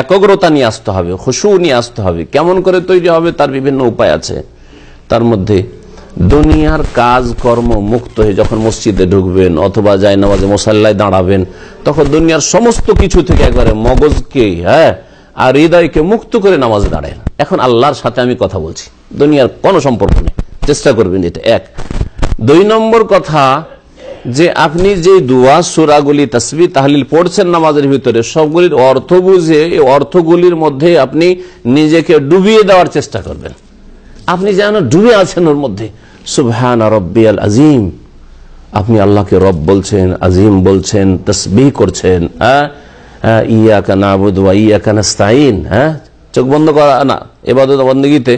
একগ্রতা নিয়ে আসতে হবে হুসু নিয়ে আসতে হবে কেমন করে তৈরি হবে তার বিভিন্ন উপায় আছে তার মধ্যে দুনিয়ার কাজ কর্ম মুক্ত হয়ে যখন মসজিদে ঢুকবেন অথবা যায় নামাজে মশাল্লায় দাঁড়াবেন তখন দুনিয়ার সমস্ত কিছু থেকে একবারে মগজকে হ্যাঁ আর হৃদয়কে মুক্ত করে নামাজে দাঁড়ায় এখন আল্লাহর সাথে আমি কথা বলছি দুনিয়ার কোনো সম্পর্ক নেই চেষ্টা করবেন এটা এক দুই নম্বর কথা যে আপনি যে দোয়া সুরাগুলি তসবি তাহলিল পড়ছেন নামাজের ভিতরে সবগুলির অর্থ বুঝে এই অর্থগুলির মধ্যে আপনি নিজেকে ডুবিয়ে দেওয়ার চেষ্টা করবেন আপনি যেন ডুবে আছেন ওর মধ্যে সুভান রব্বিয়াল আজিম আপনি আল্লাহকে রব বলছেন আজিম বলছেন তসবি করছেন ইয়া কানা আবুদ ইয়া স্তাইন হ্যাঁ চোখ বন্ধ করা না এবাদত বন্দীতে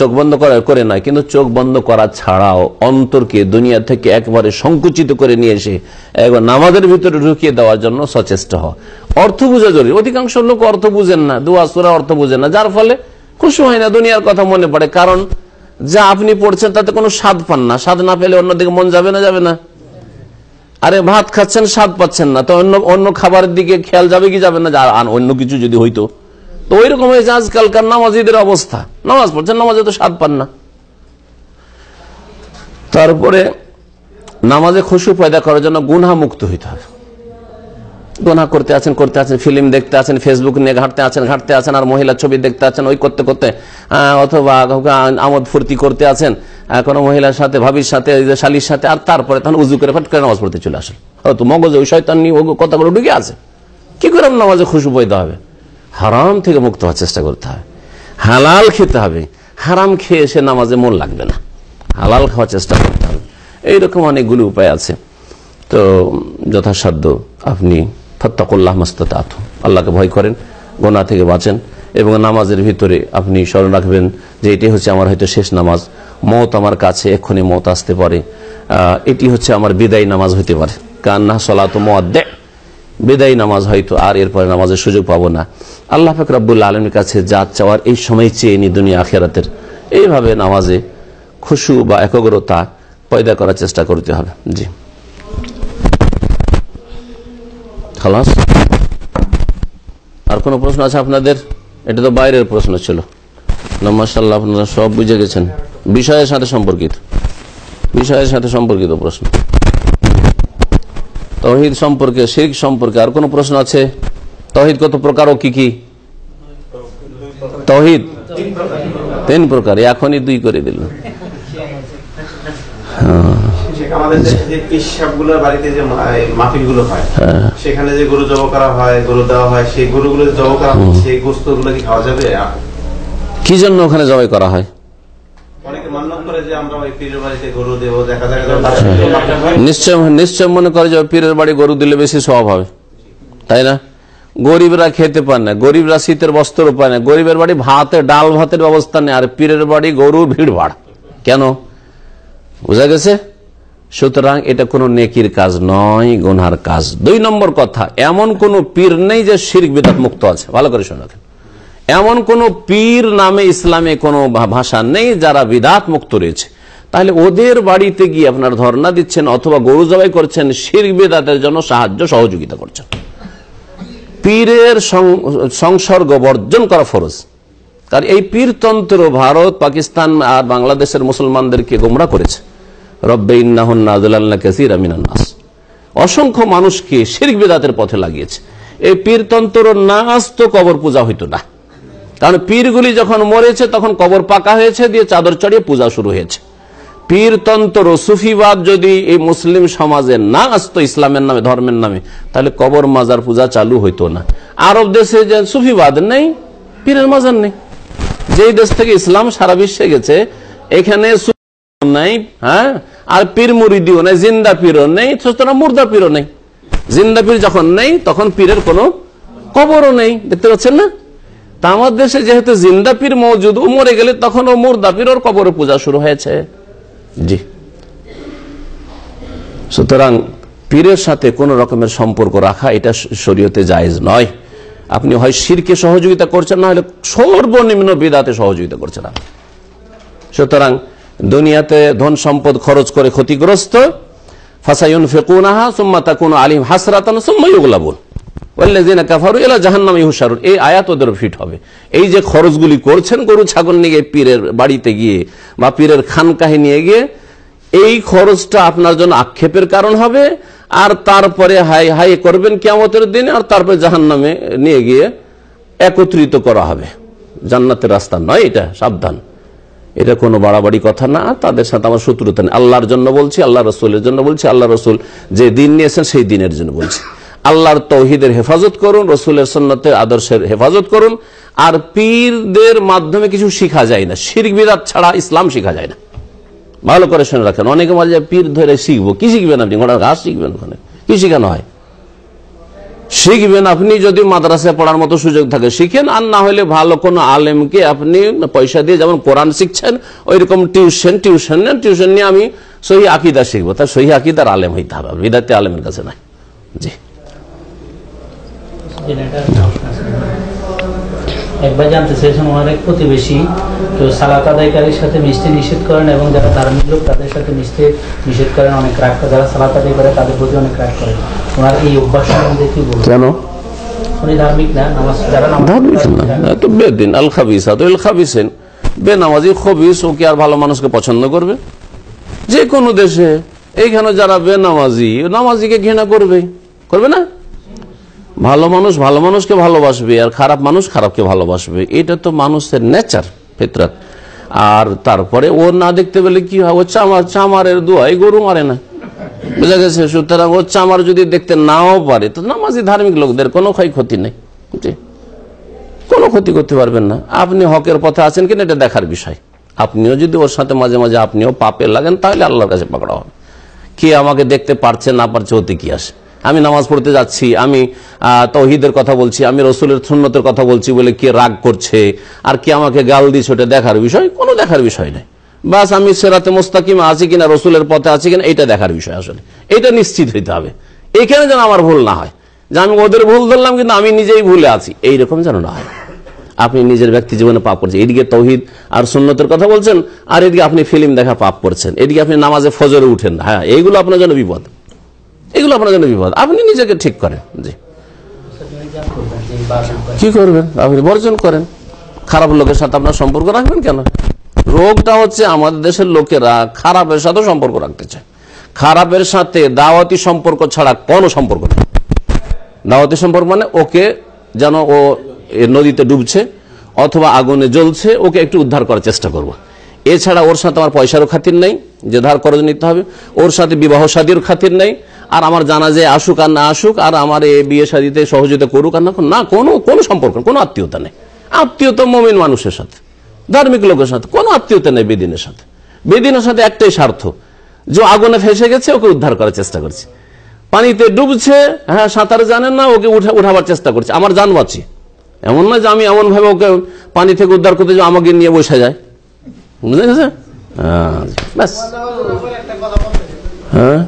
চোখ বন্ধ করা করে না কিন্তু চোখ বন্ধ করা ছাড়াও অন্তরকে দুনিয়া থেকে একবারে সংকুচিত করে নিয়ে এসে একবার নামাজের ভিতরে ঢুকিয়ে দেওয়ার জন্য সচেষ্ট হয় অর্থ বোঝা জরুরি অধিকাংশ লোক অর্থ বুঝেন না দোয়া সুরা অর্থ বুঝেন না যার ফলে খুশি হয় না দুনিয়ার কথা মনে পড়ে কারণ যা আপনি পড়ছেন তাতে কোনো স্বাদ পান না স্বাদ না পেলে অন্যদিকে মন যাবে না যাবে না আরে ভাত খাচ্ছেন স্বাদ পাচ্ছেন না তো অন্য অন্য খাবারের দিকে খেয়াল যাবে কি যাবে না অন্য কিছু যদি হইতো তো ওই রকম হয়েছে আজকালকার নামাজিদের অবস্থা নামাজ পড়ছেন নামাজে তো স্বাদ পান না তারপরে নামাজে খুশু পয়দা করার জন্য গুনহা মুক্ত হইতে হবে গুনহা করতে আছেন করতে আছেন ফিল্ম দেখতে আছেন ফেসবুক নিয়ে ঘাঁটতে আছেন ঘাটতে আছেন আর মহিলা ছবি দেখতে আছেন ওই করতে করতে অথবা আমোদ ফুর্তি করতে আছেন কোনো মহিলার সাথে ভাবির সাথে শালির সাথে আর তারপরে তখন উজু করে ফাট করে নামাজ পড়তে চলে আসেন হয়তো মগজে ওই শয়তান নিয়ে কথাগুলো ঢুকে আছে কি করে নামাজে খুশু পয়দা হবে হারাম থেকে মুক্ত হওয়ার চেষ্টা করতে হবে হালাল খেতে হবে হারাম খেয়ে এসে নামাজে মন লাগবে না হালাল খাওয়ার চেষ্টা করতে হবে এইরকম অনেকগুলি উপায় আছে তো যথাসাধ্য আপনি ফত্তাকুল্লাহ আত আল্লাহকে ভয় করেন গোনা থেকে বাঁচেন এবং নামাজের ভিতরে আপনি স্মরণ রাখবেন যে এটি হচ্ছে আমার হয়তো শেষ নামাজ মত আমার কাছে এক্ষুনি মত আসতে পারে এটি হচ্ছে আমার বিদায় নামাজ হতে পারে কান্না সলাত মদ্দে বেদায়ী নামাজ হয়তো আর এরপরে নামাজের সুযোগ পাবো না আল্লাহ ফাকরাবুল্লা আলমের কাছে যা চাওয়ার এই সময় চেয়ে নি দুনিয়া আখেরাতের এইভাবে নামাজে খুশু বা একগ্রতা পয়দা করার চেষ্টা করতে হবে জি খালাস আর কোনো প্রশ্ন আছে আপনাদের এটা তো বাইরের প্রশ্ন ছিল মাসাল্লাহ আপনারা সব বুঝে গেছেন বিষয়ের সাথে সম্পর্কিত বিষয়ের সাথে সম্পর্কিত প্রশ্ন তহিদ সম্পর্কে শিখ সম্পর্কে আর কোন প্রশ্ন আছে তহিদ কত প্রকার ও কি কি তহিদ তিন প্রকার এখনই দুই করে দিল হ্যাঁ। সেখানে যে জব করা হয় গরু দেওয়া হয় সেই জব করা হয় সেই যাবে কি জন্য ওখানে জবাই করা হয় আচ্ছা। নিশ্চয় মনে করে যে পীরের বাড়ি গরু দিলে বেশি স্বভাব হবে তাই না গরিবরা খেতে পান না গরিবরা শীতের বস্ত্র পায় না গরিবের বাড়ি ভাতে ডাল ভাতের ব্যবস্থা নেই আর পীরের বাড়ি গরু ভিড় ভাড় কেন বোঝা গেছে সুতরাং এটা কোনো নেকির কাজ নয় গোনার কাজ দুই নম্বর কথা এমন কোন পীর নেই যে শির বিদাত মুক্ত আছে ভালো করে শোনা এমন কোন পীর নামে ইসলামে কোনো ভাষা নেই যারা বিদাত মুক্ত রয়েছে তাহলে ওদের বাড়িতে গিয়ে আপনার ধর্ণা দিচ্ছেন অথবা গরু জবাই করছেন শির বেদাতের জন্য সাহায্য সহযোগিতা করছেন পীরের সংসর্গ বর্জন করা ফরজ কারণ এই পীরতন্ত্র ভারত পাকিস্তান আর বাংলাদেশের মুসলমানদেরকে গোমরা করেছে রব্বাস অসংখ্য মানুষকে শির বেদাতের পথে লাগিয়েছে এই পীরতন্ত্র নাস তো কবর পূজা হইতো না কারণ পীরগুলি যখন মরেছে তখন কবর পাকা হয়েছে দিয়ে চাদর চড়িয়ে পূজা শুরু হয়েছে পীরতন্ত্র সুফিবাদ যদি এই মুসলিম সমাজে না আসতো ইসলামের নামে ধর্মের নামে তাহলে কবর মাজার পূজা চালু হইতো না আরব দেশে যে সুফিবাদ নেই পীরের মাজার নেই যেই দেশ থেকে ইসলাম সারা বিশ্বে গেছে এখানে নাই হ্যাঁ আর পীর মুরিদিও নাই জিন্দা পীরও নেই মুর্দা পীরও নেই জিন্দা পীর যখন নেই তখন পীরের কোনো কবরও নেই দেখতে পাচ্ছেন না তা আমার দেশে যেহেতু জিন্দাপির মজুদ মৌজুদ ও মরে গেলে তখন ও মুর্দা ওর কবরে পূজা শুরু হয়েছে জি সুতরাং পীরের সাথে কোনো রকমের সম্পর্ক রাখা এটা শরীয়তে জায়েজ নয় আপনি হয় শিরকে সহযোগিতা করছেন না হলে সর্বনিম্ন বিদাতে সহযোগিতা করছেন সুতরাং দুনিয়াতে ধন সম্পদ খরচ করে ক্ষতিগ্রস্ত ফাসাইন ফেকুন আহা সোম্মা তাকুন আলিম সোম্মাই ওগুলা বল ওয়াল্লাজিনা কাফারু এলা জাহান্নাম ইহুসারুন এই আয়াত ওদের ফিট হবে এই যে খরচগুলি করছেন গরু ছাগল নিয়ে পীরের বাড়িতে গিয়ে বা পীরের খানকাহে নিয়ে গিয়ে এই খরচটা আপনার জন্য আক্ষেপের কারণ হবে আর তারপরে হাই হাই করবেন কেমতের দিনে আর তারপরে জাহান্নামে নিয়ে গিয়ে একত্রিত করা হবে জান্নাতের রাস্তা নয় এটা সাবধান এটা কোনো বাড়াবাড়ি কথা না তাদের সাথে আমার শত্রুতা নেই আল্লাহর জন্য বলছি আল্লাহ রসুলের জন্য বলছি আল্লাহ রসুল যে দিন নিয়েছেন সেই দিনের জন্য বলছি আল্লাহর তৌহিদের হেফাজত করুন রসুলের সন্ন্যতের আদর্শের হেফাজত করুন আর পীরদের মাধ্যমে কিছু শিখা যায় না শিরবিরাত ছাড়া ইসলাম শিখা যায় না ভালো করে শুনে রাখেন অনেকে বলে যে পীর ধরে শিখবো কি শিখবেন আপনি ঘোড়ার ঘাস শিখবেন ওখানে কি শিখানো হয় শিখবেন আপনি যদি মাদ্রাসায় পড়ার মতো সুযোগ থাকে শিখেন আর না হলে ভালো কোনো আলেমকে আপনি পয়সা দিয়ে যেমন কোরআন শিখছেন ওই রকম টিউশন টিউশন নেন টিউশন নিয়ে আমি সহি আকিদা শিখবো তার সহি আকিদার আলেম হইতে হবে বিদাতে আলেমের কাছে নাই জি একবার জানতে চেয়েছেন প্রতিবেশী কেউ সালাত আদায়কারীর সাথে নিষেধ করেন এবং যারা ধার্মিক লোক তাদের সাথে নিষেধ করেন অনেক রাগ যারা সালাত আদায় করে তাদের প্রতি অনেক রাগ ওনার এই অভ্যাস সম্বন্ধে কি বলবেন কেন বেদিন আল খাবিসা তো খাবিসেন খবিস ও কি আর ভালো মানুষকে পছন্দ করবে যে কোনো দেশে এইখানে যারা বেনামাজি নামাজিকে ঘৃণা করবে করবে না ভালো মানুষ ভালো মানুষকে ভালোবাসবে আর খারাপ মানুষ খারাপকে ভালোবাসবে এটা তো মানুষের নেচার ফিতরাত আর তারপরে ও না দেখতে পেলে কি হয় ও চামার চামারের দোয়াই গরু মারে না বুঝা গেছে সুতরাং ও চামার যদি দেখতে নাও পারে তো নামাজি ধার্মিক লোকদের কোনো ক্ষয় ক্ষতি নেই কোনো ক্ষতি করতে পারবেন না আপনি হকের পথে আছেন কিনা এটা দেখার বিষয় আপনিও যদি ওর সাথে মাঝে মাঝে আপনিও পাপে লাগেন তাহলে আল্লাহর কাছে পাকড়া হবে কে আমাকে দেখতে পারছে না পারছে ওতে কি আসে আমি নামাজ পড়তে যাচ্ছি আমি তৌহিদের কথা বলছি আমি রসুলের সুন্নতের কথা বলছি বলে কে রাগ করছে আর কে আমাকে গাল দিচ্ছে ওটা দেখার বিষয় কোনো দেখার বিষয় নেই বাস আমি সেরাতে মোস্তাকিম আছি কিনা রসুলের পথে আছি কিনা এটা দেখার বিষয় আসলে এটা নিশ্চিত হইতে হবে এখানে যেন আমার ভুল না হয় যে আমি ওদের ভুল ধরলাম কিন্তু আমি নিজেই ভুলে আছি এইরকম যেন না হয় আপনি নিজের ব্যক্তি জীবনে পাপ করছেন এদিকে তৌহিদ আর সুন্নতের কথা বলছেন আর এদিকে আপনি ফিল্ম দেখা পাপ করছেন এদিকে আপনি নামাজে ফজরে উঠেন হ্যাঁ এইগুলো আপনার জন্য বিপদ এগুলো আপনার জন্য বিপদ আপনি নিজেকে ঠিক করেন জি কি করবেন আপনি বর্জন করেন খারাপ লোকের সাথে আপনার সম্পর্ক রাখবেন কেন রোগটা হচ্ছে আমাদের দেশের লোকেরা খারাপের সাথে সম্পর্ক রাখতে চায় খারাপের সাথে দাওয়াতি সম্পর্ক ছাড়া কোনো সম্পর্ক নেই দাওয়াতি সম্পর্ক মানে ওকে যেন ও নদীতে ডুবছে অথবা আগুনে জ্বলছে ওকে একটু উদ্ধার করার চেষ্টা করবো এছাড়া ওর সাথে আমার পয়সারও খাতির নেই যে ধার করজ নিতে হবে ওর সাথে বিবাহ সাদীর খাতির নেই আর আমার জানা যে আসুক আর না আসুক আর আমার এ বিয়ে সাদিতে সহযোগিতা করুক আর না না কোনো কোনো সম্পর্ক কোনো আত্মীয়তা নেই আত্মীয়তা মমিন মানুষের সাথে ধার্মিক লোকের সাথে কোনো আত্মীয়তা নেই বেদিনের সাথে বেদিনের সাথে একটাই স্বার্থ যে আগুনে ফেসে গেছে ওকে উদ্ধার করার চেষ্টা করছে পানিতে ডুবছে হ্যাঁ সাঁতার জানেন না ওকে উঠা উঠাবার চেষ্টা করছে আমার জান বাঁচি এমন না যে আমি এমনভাবে ওকে পানি থেকে উদ্ধার করতে যে আমাকে নিয়ে বসে যায় ব্যাস হ্যাঁ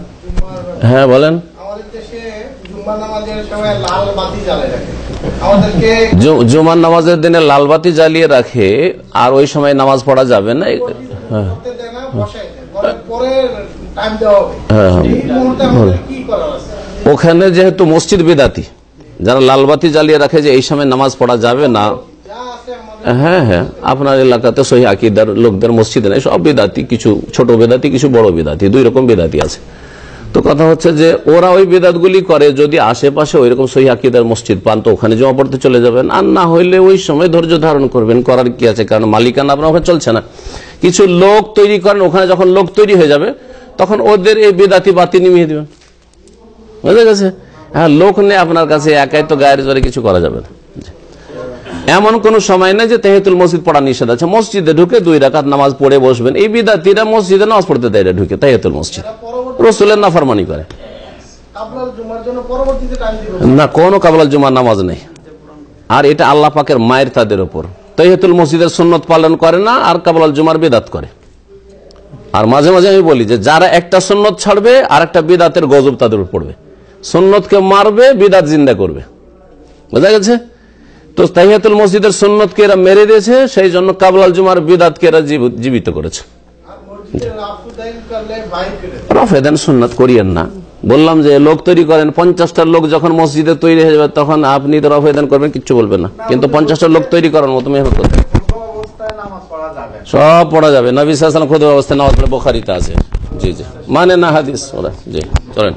হ্যাঁ বলেন জুমার নামাজের দিনে লাল বাতি জ্বালিয়ে রাখে আর ওই সময় নামাজ পড়া যাবে না হ্যাঁ। হ্যাঁ, হ্যাঁ। ওখানে যেহেতু মসজিদ বেদাতি যারা লালবাতি জ্বালিয়ে রাখে যে এই সময় নামাজ পড়া যাবে না হ্যাঁ হ্যাঁ আপনার এলাকাতে সহি আকিদার লোকদের মসজিদে নেই সব বেদাতি কিছু ছোট বেদাতি কিছু বড় বেদাতি দুই রকম বেদাতি আছে তো কথা হচ্ছে যে ওরা ওই বেদাতগুলি করে যদি আশেপাশে ওই রকম সহি আকিদার মসজিদ পান তো ওখানে জমা পড়তে চলে যাবেন আর না হইলে ওই সময় ধৈর্য ধারণ করবেন করার কি আছে কারণ মালিকানা আপনার ওখানে চলছে না কিছু লোক তৈরি করেন ওখানে যখন লোক তৈরি হয়ে যাবে তখন ওদের এই বেদাতি বাতি নিমিয়ে দেবেন বুঝা গেছে হ্যাঁ লোক নেই আপনার কাছে একাই তো গায়ের জোরে কিছু করা যাবে না এমন কোন সময় নেই যে তেহেতুল মসজিদ পড়া নিষেধ আছে মসজিদে ঢুকে দুই রাখাত নামাজ পড়ে বসবেন এই বিদ্যার্থীরা মসজিদে নামাজ পড়তে দেয় ঢুকে তেহেতুল মসজিদ রসুলের নাফারমানি করে না কোনো কাবলাল জুমার নামাজ নেই আর এটা আল্লাহ পাকের মায়ের তাদের ওপর তৈহেতুল মসজিদের সন্ন্যত পালন করে না আর কাবলাল জুমার বেদাত করে আর মাঝে মাঝে আমি বলি যে যারা একটা সন্ন্যত ছাড়বে আর একটা বিদাতের গজব তাদের উপর পড়বে সুন্নতকে মারবে বিদাত জিন্দা করবে বোঝা গেছে তো তাহিয়াতুল মসজিদের সন্ন্যতকে এরা মেরে দিয়েছে সেই জন্য কাবলাল জুমার বিদাতকে এরা জীবিত করেছে রাফেদান সন্ন্যত করিয়েন না বললাম যে লোক তৈরি করেন পঞ্চাশটা লোক যখন মসজিদে তৈরি হয়ে যাবে তখন আপনি তো রফেদান করবেন কিচ্ছু বলবেন না কিন্তু পঞ্চাশটা লোক তৈরি করার মতো মেহনত করবেন সব পড়া যাবে নবী সাসান খুদ অবস্থায় নামাজ পড়ে বোখারিতে আছে জি জি মানে না হাদিস ওরা জি চলেন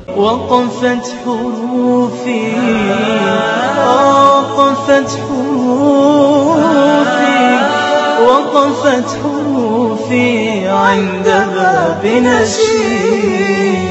وقفت حروفي وقفت حروفي عند باب نشيد